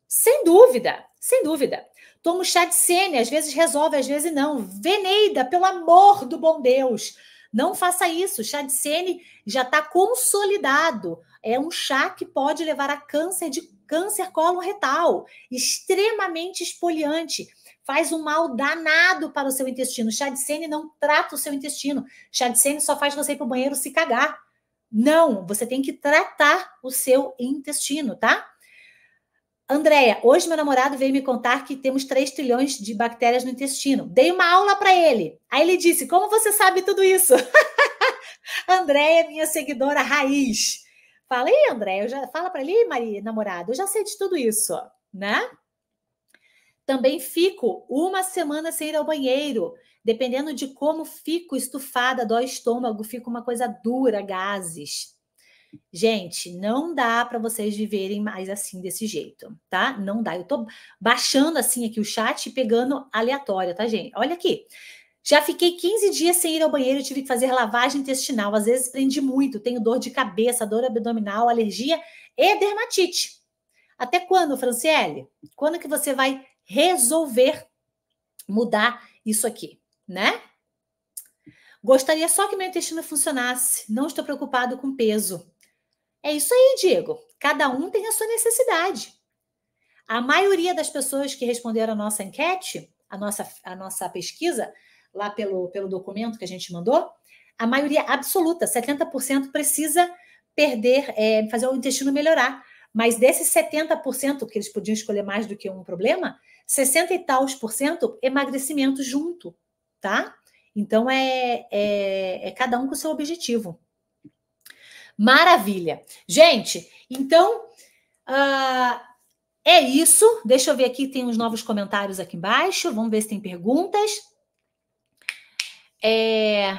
Sem dúvida, sem dúvida. Tomo chá de sênia, às vezes resolve, às vezes não. Veneida, pelo amor do bom Deus, não faça isso. Chá de sênia já está consolidado. É um chá que pode levar a câncer de câncer retal. extremamente esfoliante faz um mal danado para o seu intestino. Chá de sene não trata o seu intestino. Chá de sene só faz você ir para o banheiro se cagar. Não, você tem que tratar o seu intestino, tá? Andréia, hoje meu namorado veio me contar que temos 3 trilhões de bactérias no intestino. Dei uma aula para ele. Aí ele disse: Como você sabe tudo isso? Andréia, é minha seguidora raiz. Fala aí, Andréia, já fala para ele, Maria, namorado, eu já sei de tudo isso, né? Também fico uma semana sem ir ao banheiro. Dependendo de como fico estufada, dói estômago, fica uma coisa dura, gases. Gente, não dá para vocês viverem mais assim desse jeito, tá? Não dá. Eu tô baixando assim aqui o chat e pegando aleatório, tá, gente? Olha aqui. Já fiquei 15 dias sem ir ao banheiro, tive que fazer lavagem intestinal. Às vezes prendi muito, tenho dor de cabeça, dor abdominal, alergia e dermatite. Até quando, Franciele? Quando que você vai resolver mudar isso aqui, né? Gostaria só que meu intestino funcionasse, não estou preocupado com peso. É isso aí, Diego. Cada um tem a sua necessidade. A maioria das pessoas que responderam a nossa enquete, a nossa, a nossa pesquisa, lá pelo, pelo documento que a gente mandou, a maioria absoluta, 70%, precisa perder, é, fazer o intestino melhorar. Mas desses 70% que eles podiam escolher mais do que um problema, 60 e tal por cento emagrecimento junto, tá? Então é, é, é cada um com o seu objetivo. Maravilha. Gente, então uh, é isso. Deixa eu ver aqui, tem uns novos comentários aqui embaixo. Vamos ver se tem perguntas. É,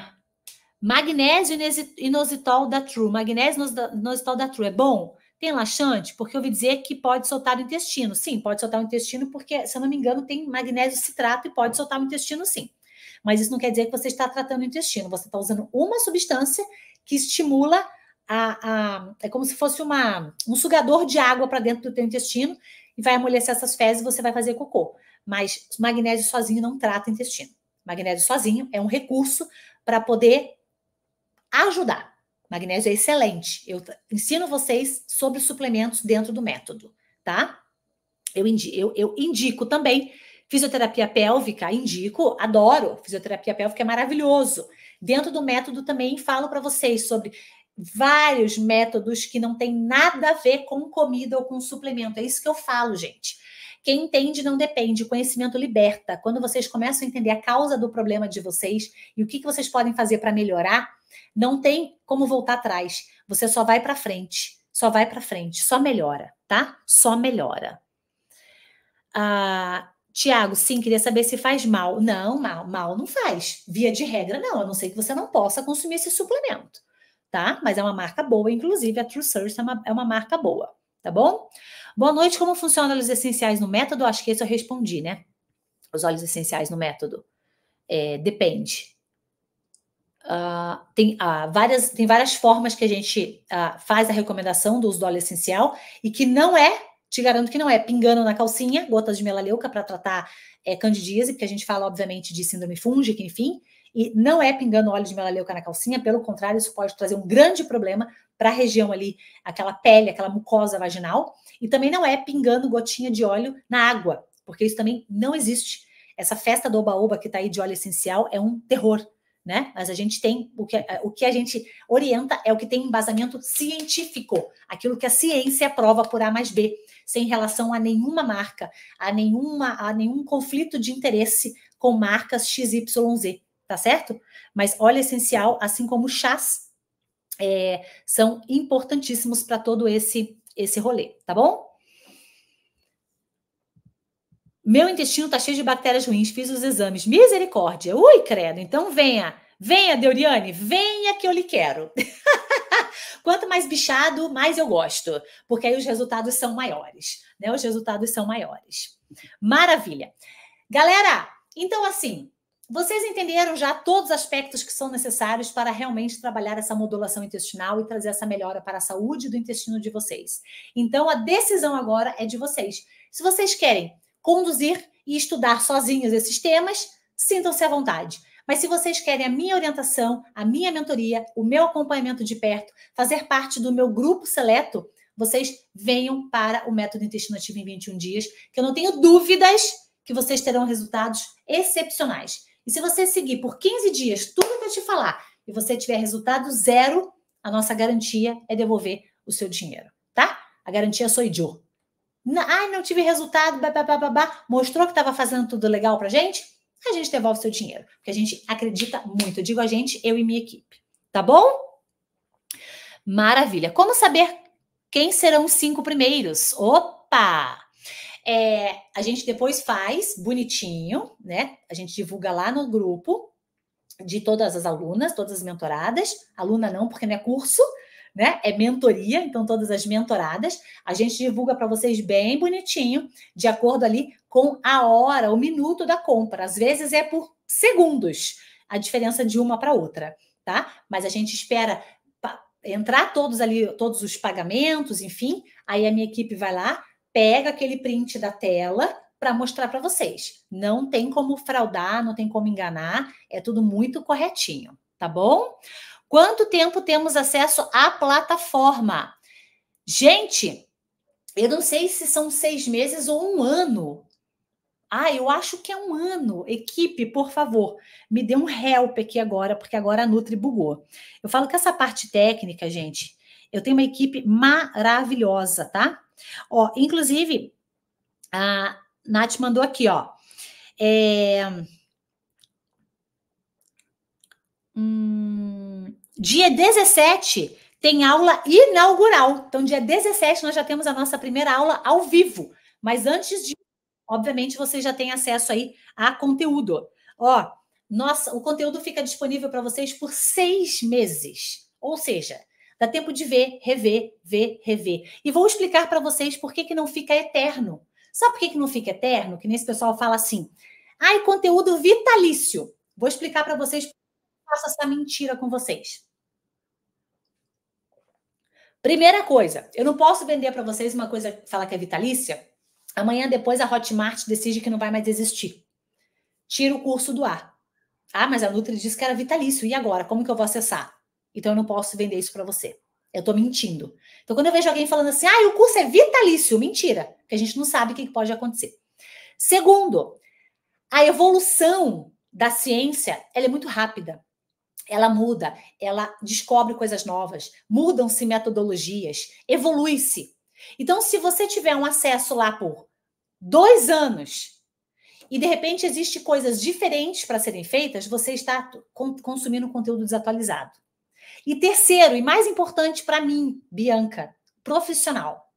magnésio inositol da True. Magnésio inositol da True é bom? Tem laxante? Porque eu ouvi dizer que pode soltar o intestino. Sim, pode soltar o intestino, porque, se eu não me engano, tem magnésio citrato e pode soltar o intestino, sim. Mas isso não quer dizer que você está tratando o intestino. Você está usando uma substância que estimula a, a, é como se fosse uma, um sugador de água para dentro do teu intestino e vai amolecer essas fezes e você vai fazer cocô. Mas magnésio sozinho não trata o intestino. Magnésio sozinho é um recurso para poder ajudar. Magnésio é excelente. Eu ensino vocês sobre suplementos dentro do método, tá? Eu, indico, eu, eu indico também fisioterapia pélvica, indico, adoro. Fisioterapia pélvica é maravilhoso. Dentro do método também falo para vocês sobre vários métodos que não tem nada a ver com comida ou com suplemento. É isso que eu falo, gente. Quem entende não depende, o conhecimento liberta. Quando vocês começam a entender a causa do problema de vocês e o que, que vocês podem fazer para melhorar, não tem como voltar atrás. Você só vai para frente, só vai para frente, só melhora, tá? Só melhora. Ah, Tiago, sim, queria saber se faz mal. Não, mal, mal não faz. Via de regra, não, a não ser que você não possa consumir esse suplemento, tá? Mas é uma marca boa, inclusive a True Source é uma, é uma marca boa, tá bom? Boa noite, como funcionam os essenciais no método? Acho que esse eu respondi, né? Os óleos essenciais no método. É, depende. Ah, tem, uh, várias, tem várias formas que a gente uh, faz a recomendação do uso do óleo essencial e que não é, te garanto que não é, pingando na calcinha, gotas de melaleuca para tratar é, candidíase, porque a gente fala, obviamente, de síndrome fúngica, enfim, e não é pingando óleo de melaleuca na calcinha, pelo contrário, isso pode trazer um grande problema para a região ali, aquela pele, aquela mucosa vaginal, e também não é pingando gotinha de óleo na água, porque isso também não existe. Essa festa do oba-oba que está aí de óleo essencial é um terror né? Mas a gente tem o que, eh, o que a gente orienta é o que tem embasamento científico, aquilo que a ciência prova por A mais B, sem relação a nenhuma marca, a nenhuma, a nenhum conflito de interesse com marcas XYZ, tá certo? Mas óleo essencial, assim como chás, é, são importantíssimos para todo esse esse rolê, tá bom? Meu intestino está cheio de bactérias ruins, fiz os exames. Misericórdia. Ui, credo. Então venha. Venha, Deuriane, venha que eu lhe quero. Quanto mais bichado, mais eu gosto, porque aí os resultados são maiores, né? Os resultados são maiores. Maravilha. Galera, então assim, vocês entenderam já todos os aspectos que são necessários para realmente trabalhar essa modulação intestinal e trazer essa melhora para a saúde do intestino de vocês. Então a decisão agora é de vocês. Se vocês querem conduzir e estudar sozinhos esses temas, sintam-se à vontade. Mas se vocês querem a minha orientação, a minha mentoria, o meu acompanhamento de perto, fazer parte do meu grupo seleto, vocês venham para o Método Intestino Ativo em 21 Dias, que eu não tenho dúvidas que vocês terão resultados excepcionais. E se você seguir por 15 dias tudo que eu te falar e você tiver resultado zero, a nossa garantia é devolver o seu dinheiro, tá? A garantia sou idiota. Ai, não tive resultado, babá, mostrou que estava fazendo tudo legal para gente? A gente devolve seu dinheiro, porque a gente acredita muito. Eu digo a gente, eu e minha equipe. Tá bom? Maravilha. Como saber quem serão os cinco primeiros? Opa! É, a gente depois faz bonitinho, né? A gente divulga lá no grupo de todas as alunas, todas as mentoradas. Aluna não, porque não é curso, né? É mentoria, então todas as mentoradas, a gente divulga para vocês bem bonitinho, de acordo ali com a hora, o minuto da compra. Às vezes é por segundos a diferença de uma para outra, tá? Mas a gente espera entrar todos ali, todos os pagamentos, enfim. Aí a minha equipe vai lá, pega aquele print da tela para mostrar para vocês. Não tem como fraudar, não tem como enganar, é tudo muito corretinho, tá bom? Quanto tempo temos acesso à plataforma? Gente, eu não sei se são seis meses ou um ano. Ah, eu acho que é um ano. Equipe, por favor, me dê um help aqui agora, porque agora a Nutri bugou. Eu falo que essa parte técnica, gente, eu tenho uma equipe maravilhosa, tá? Ó, inclusive, a Nath mandou aqui, ó. É... Hum... Dia 17 tem aula inaugural. Então, dia 17, nós já temos a nossa primeira aula ao vivo. Mas antes de, obviamente, você já tem acesso aí a conteúdo. Ó, nossa, o conteúdo fica disponível para vocês por seis meses. Ou seja, dá tempo de ver, rever, ver, rever. E vou explicar para vocês por que, que não fica eterno. Sabe por que, que não fica eterno? Que nem esse pessoal fala assim. Ai, conteúdo vitalício. Vou explicar para vocês. Faço essa mentira com vocês. Primeira coisa, eu não posso vender para vocês uma coisa, falar que é vitalícia. Amanhã depois a Hotmart decide que não vai mais existir. Tira o curso do ar. Ah, mas a Nutri disse que era vitalício. E agora? Como que eu vou acessar? Então eu não posso vender isso para você. Eu estou mentindo. Então quando eu vejo alguém falando assim, ah, o curso é vitalício, mentira, que a gente não sabe o que pode acontecer. Segundo, a evolução da ciência, ela é muito rápida ela muda, ela descobre coisas novas, mudam-se metodologias, evolui-se. Então, se você tiver um acesso lá por dois anos e de repente existem coisas diferentes para serem feitas, você está consumindo conteúdo desatualizado. E terceiro, e mais importante para mim, Bianca, profissional,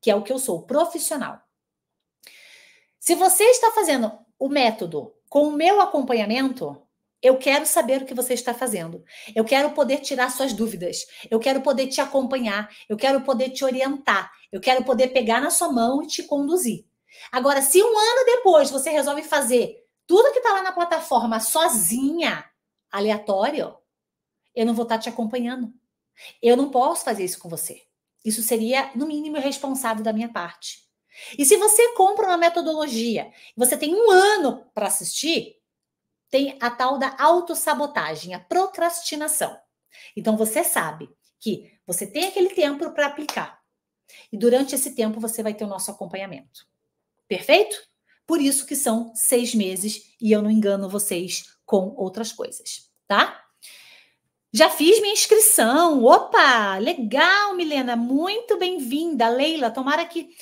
que é o que eu sou, profissional. Se você está fazendo o método com o meu acompanhamento, eu quero saber o que você está fazendo. Eu quero poder tirar suas dúvidas. Eu quero poder te acompanhar. Eu quero poder te orientar. Eu quero poder pegar na sua mão e te conduzir. Agora, se um ano depois você resolve fazer tudo que está lá na plataforma sozinha, aleatório, eu não vou estar tá te acompanhando. Eu não posso fazer isso com você. Isso seria, no mínimo, irresponsável da minha parte. E se você compra uma metodologia e você tem um ano para assistir, tem a tal da autossabotagem, a procrastinação. Então você sabe que você tem aquele tempo para aplicar. E durante esse tempo você vai ter o nosso acompanhamento. Perfeito? Por isso que são seis meses e eu não engano vocês com outras coisas, tá? Já fiz minha inscrição. Opa, legal, Milena. Muito bem-vinda, Leila. Tomara que,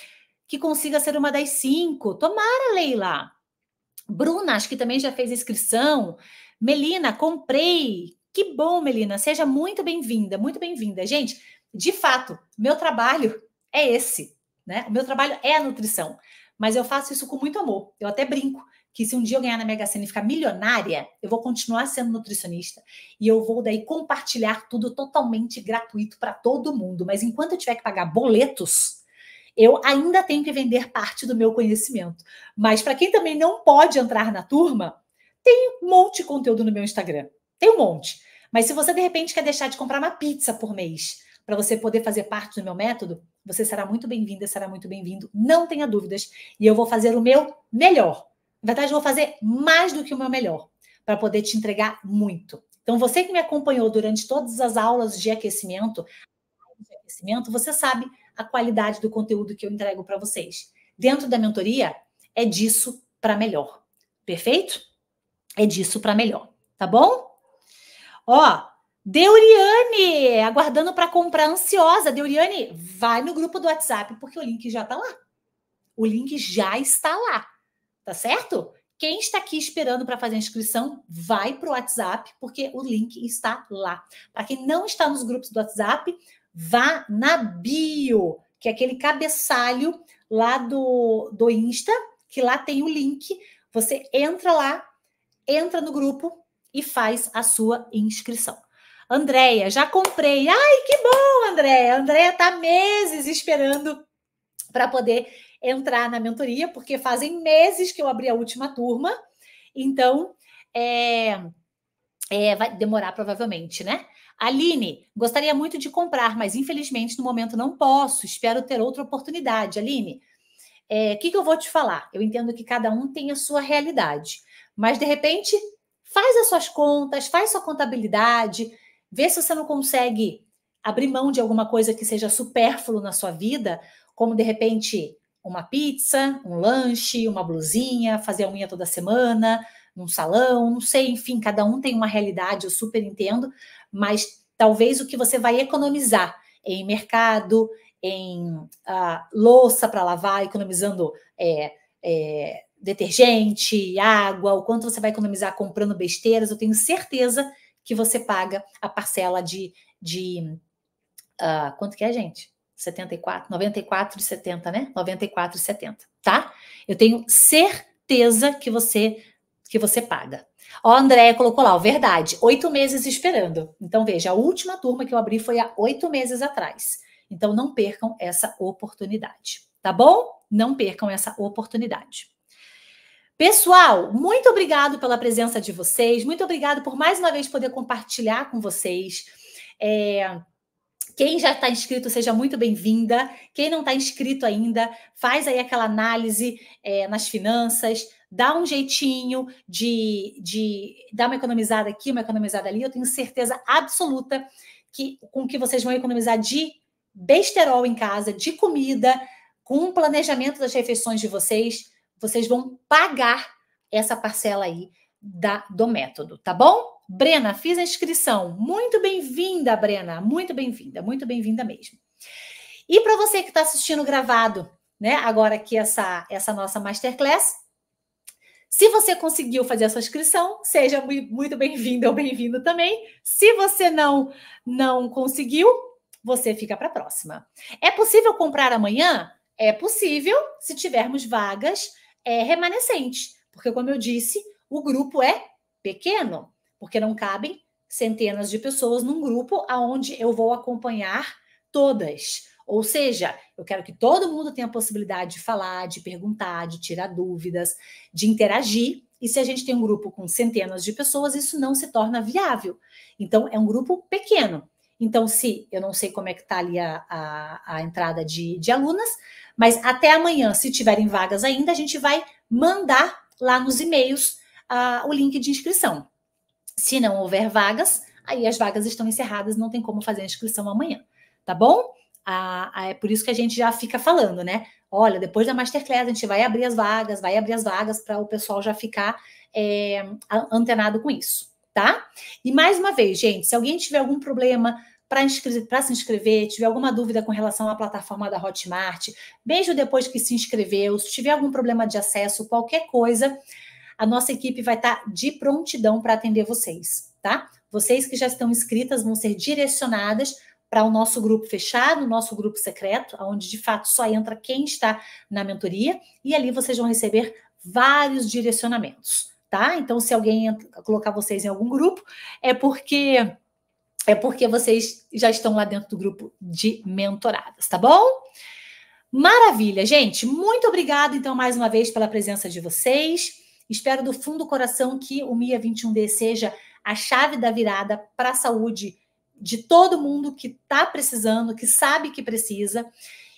que consiga ser uma das cinco. Tomara, Leila. Bruna, acho que também já fez inscrição. Melina, comprei. Que bom, Melina. Seja muito bem-vinda, muito bem-vinda. Gente, de fato, meu trabalho é esse, né? O meu trabalho é a nutrição, mas eu faço isso com muito amor. Eu até brinco que se um dia eu ganhar na Mega Sena e ficar milionária, eu vou continuar sendo nutricionista e eu vou daí compartilhar tudo totalmente gratuito para todo mundo. Mas enquanto eu tiver que pagar boletos, eu ainda tenho que vender parte do meu conhecimento. Mas para quem também não pode entrar na turma, tem um monte de conteúdo no meu Instagram. Tem um monte. Mas se você de repente quer deixar de comprar uma pizza por mês para você poder fazer parte do meu método, você será muito bem-vinda, será muito bem-vindo. Não tenha dúvidas. E eu vou fazer o meu melhor. Na verdade, eu vou fazer mais do que o meu melhor para poder te entregar muito. Então, você que me acompanhou durante todas as aulas de aquecimento, você sabe a qualidade do conteúdo que eu entrego para vocês. Dentro da mentoria, é disso para melhor. Perfeito? É disso para melhor, tá bom? Ó, Deuriane, aguardando para comprar ansiosa. Deuriane, vai no grupo do WhatsApp porque o link já está lá. O link já está lá. Tá certo? Quem está aqui esperando para fazer a inscrição, vai para o WhatsApp, porque o link está lá. Para quem não está nos grupos do WhatsApp, vá na bio, que é aquele cabeçalho lá do, do Insta, que lá tem o link. Você entra lá, entra no grupo e faz a sua inscrição. Andréia, já comprei. Ai, que bom, Andréia. Andréia está meses esperando para poder entrar na mentoria, porque fazem meses que eu abri a última turma. Então, é, é, vai demorar provavelmente, né? Aline, gostaria muito de comprar, mas infelizmente no momento não posso. Espero ter outra oportunidade. Aline, o é, que, que eu vou te falar? Eu entendo que cada um tem a sua realidade, mas de repente faz as suas contas, faz sua contabilidade, vê se você não consegue abrir mão de alguma coisa que seja supérfluo na sua vida, como de repente uma pizza, um lanche, uma blusinha, fazer a unha toda semana, num salão, não sei, enfim, cada um tem uma realidade, eu super entendo, mas talvez o que você vai economizar em mercado, em ah, louça para lavar, economizando é, é, detergente, água, o quanto você vai economizar comprando besteiras, eu tenho certeza que você paga a parcela de. de uh, quanto que é, gente? 74, 94,70, né? 94,70, tá? Eu tenho certeza que você que você paga. Ó, Andréia colocou lá, ó, verdade, oito meses esperando. Então, veja, a última turma que eu abri foi há oito meses atrás. Então, não percam essa oportunidade, tá bom? Não percam essa oportunidade. Pessoal, muito obrigado pela presença de vocês, muito obrigado por mais uma vez poder compartilhar com vocês. É... Quem já está inscrito, seja muito bem-vinda. Quem não está inscrito ainda, faz aí aquela análise é, nas finanças, dá um jeitinho de, de dar uma economizada aqui, uma economizada ali. Eu tenho certeza absoluta que com que vocês vão economizar de besterol em casa, de comida, com o planejamento das refeições de vocês, vocês vão pagar essa parcela aí da, do método, tá bom? Brena, fiz a inscrição. Muito bem-vinda, Brena. Muito bem-vinda, muito bem-vinda mesmo. E para você que está assistindo gravado, né? Agora aqui essa, essa nossa masterclass, se você conseguiu fazer a sua inscrição, seja muito bem-vindo ou bem-vindo também. Se você não não conseguiu, você fica para a próxima. É possível comprar amanhã? É possível, se tivermos vagas é, remanescentes, porque como eu disse, o grupo é pequeno, porque não cabem centenas de pessoas num grupo aonde eu vou acompanhar todas. Ou seja, eu quero que todo mundo tenha a possibilidade de falar, de perguntar, de tirar dúvidas, de interagir. E se a gente tem um grupo com centenas de pessoas, isso não se torna viável. Então, é um grupo pequeno. Então, se eu não sei como é que está ali a, a, a entrada de, de alunas, mas até amanhã, se tiverem vagas ainda, a gente vai mandar lá nos e-mails uh, o link de inscrição. Se não houver vagas, aí as vagas estão encerradas, não tem como fazer a inscrição amanhã, tá bom? A, a, é por isso que a gente já fica falando, né? Olha, depois da Masterclass a gente vai abrir as vagas, vai abrir as vagas para o pessoal já ficar é, antenado com isso, tá? E mais uma vez, gente, se alguém tiver algum problema para se inscrever, tiver alguma dúvida com relação à plataforma da Hotmart, mesmo depois que se inscreveu, se tiver algum problema de acesso, qualquer coisa, a nossa equipe vai estar tá de prontidão para atender vocês, tá? Vocês que já estão inscritas vão ser direcionadas para o nosso grupo fechado, nosso grupo secreto, onde de fato só entra quem está na mentoria, e ali vocês vão receber vários direcionamentos, tá? Então, se alguém entra, colocar vocês em algum grupo, é porque é porque vocês já estão lá dentro do grupo de mentoradas, tá bom? Maravilha, gente. Muito obrigado então mais uma vez pela presença de vocês. Espero do fundo do coração que o MIA 21D seja a chave da virada para a saúde de todo mundo que está precisando, que sabe que precisa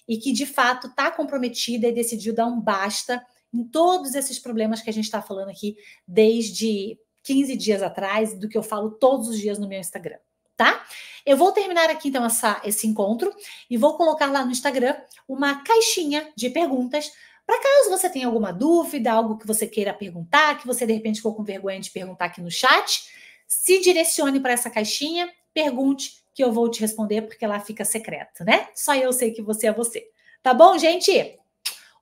e que de fato está comprometida e decidiu dar um basta em todos esses problemas que a gente está falando aqui desde 15 dias atrás, do que eu falo todos os dias no meu Instagram, tá? Eu vou terminar aqui então essa, esse encontro e vou colocar lá no Instagram uma caixinha de perguntas para caso você tenha alguma dúvida, algo que você queira perguntar, que você de repente ficou com vergonha de perguntar aqui no chat, se direcione para essa caixinha pergunte que eu vou te responder, porque lá fica secreto, né? Só eu sei que você é você. Tá bom, gente?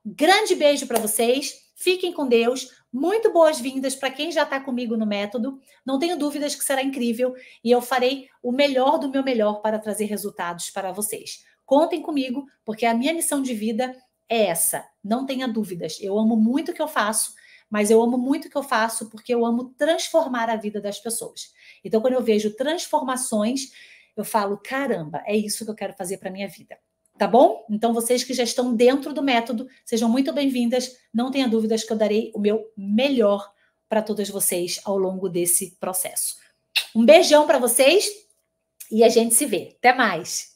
grande beijo para vocês. Fiquem com Deus. Muito boas-vindas para quem já está comigo no método. Não tenho dúvidas que será incrível e eu farei o melhor do meu melhor para trazer resultados para vocês. Contem comigo, porque a minha missão de vida é essa. Não tenha dúvidas. Eu amo muito o que eu faço mas eu amo muito o que eu faço porque eu amo transformar a vida das pessoas. Então, quando eu vejo transformações, eu falo: caramba, é isso que eu quero fazer para minha vida. Tá bom? Então, vocês que já estão dentro do método, sejam muito bem-vindas. Não tenha dúvidas que eu darei o meu melhor para todas vocês ao longo desse processo. Um beijão para vocês e a gente se vê. Até mais!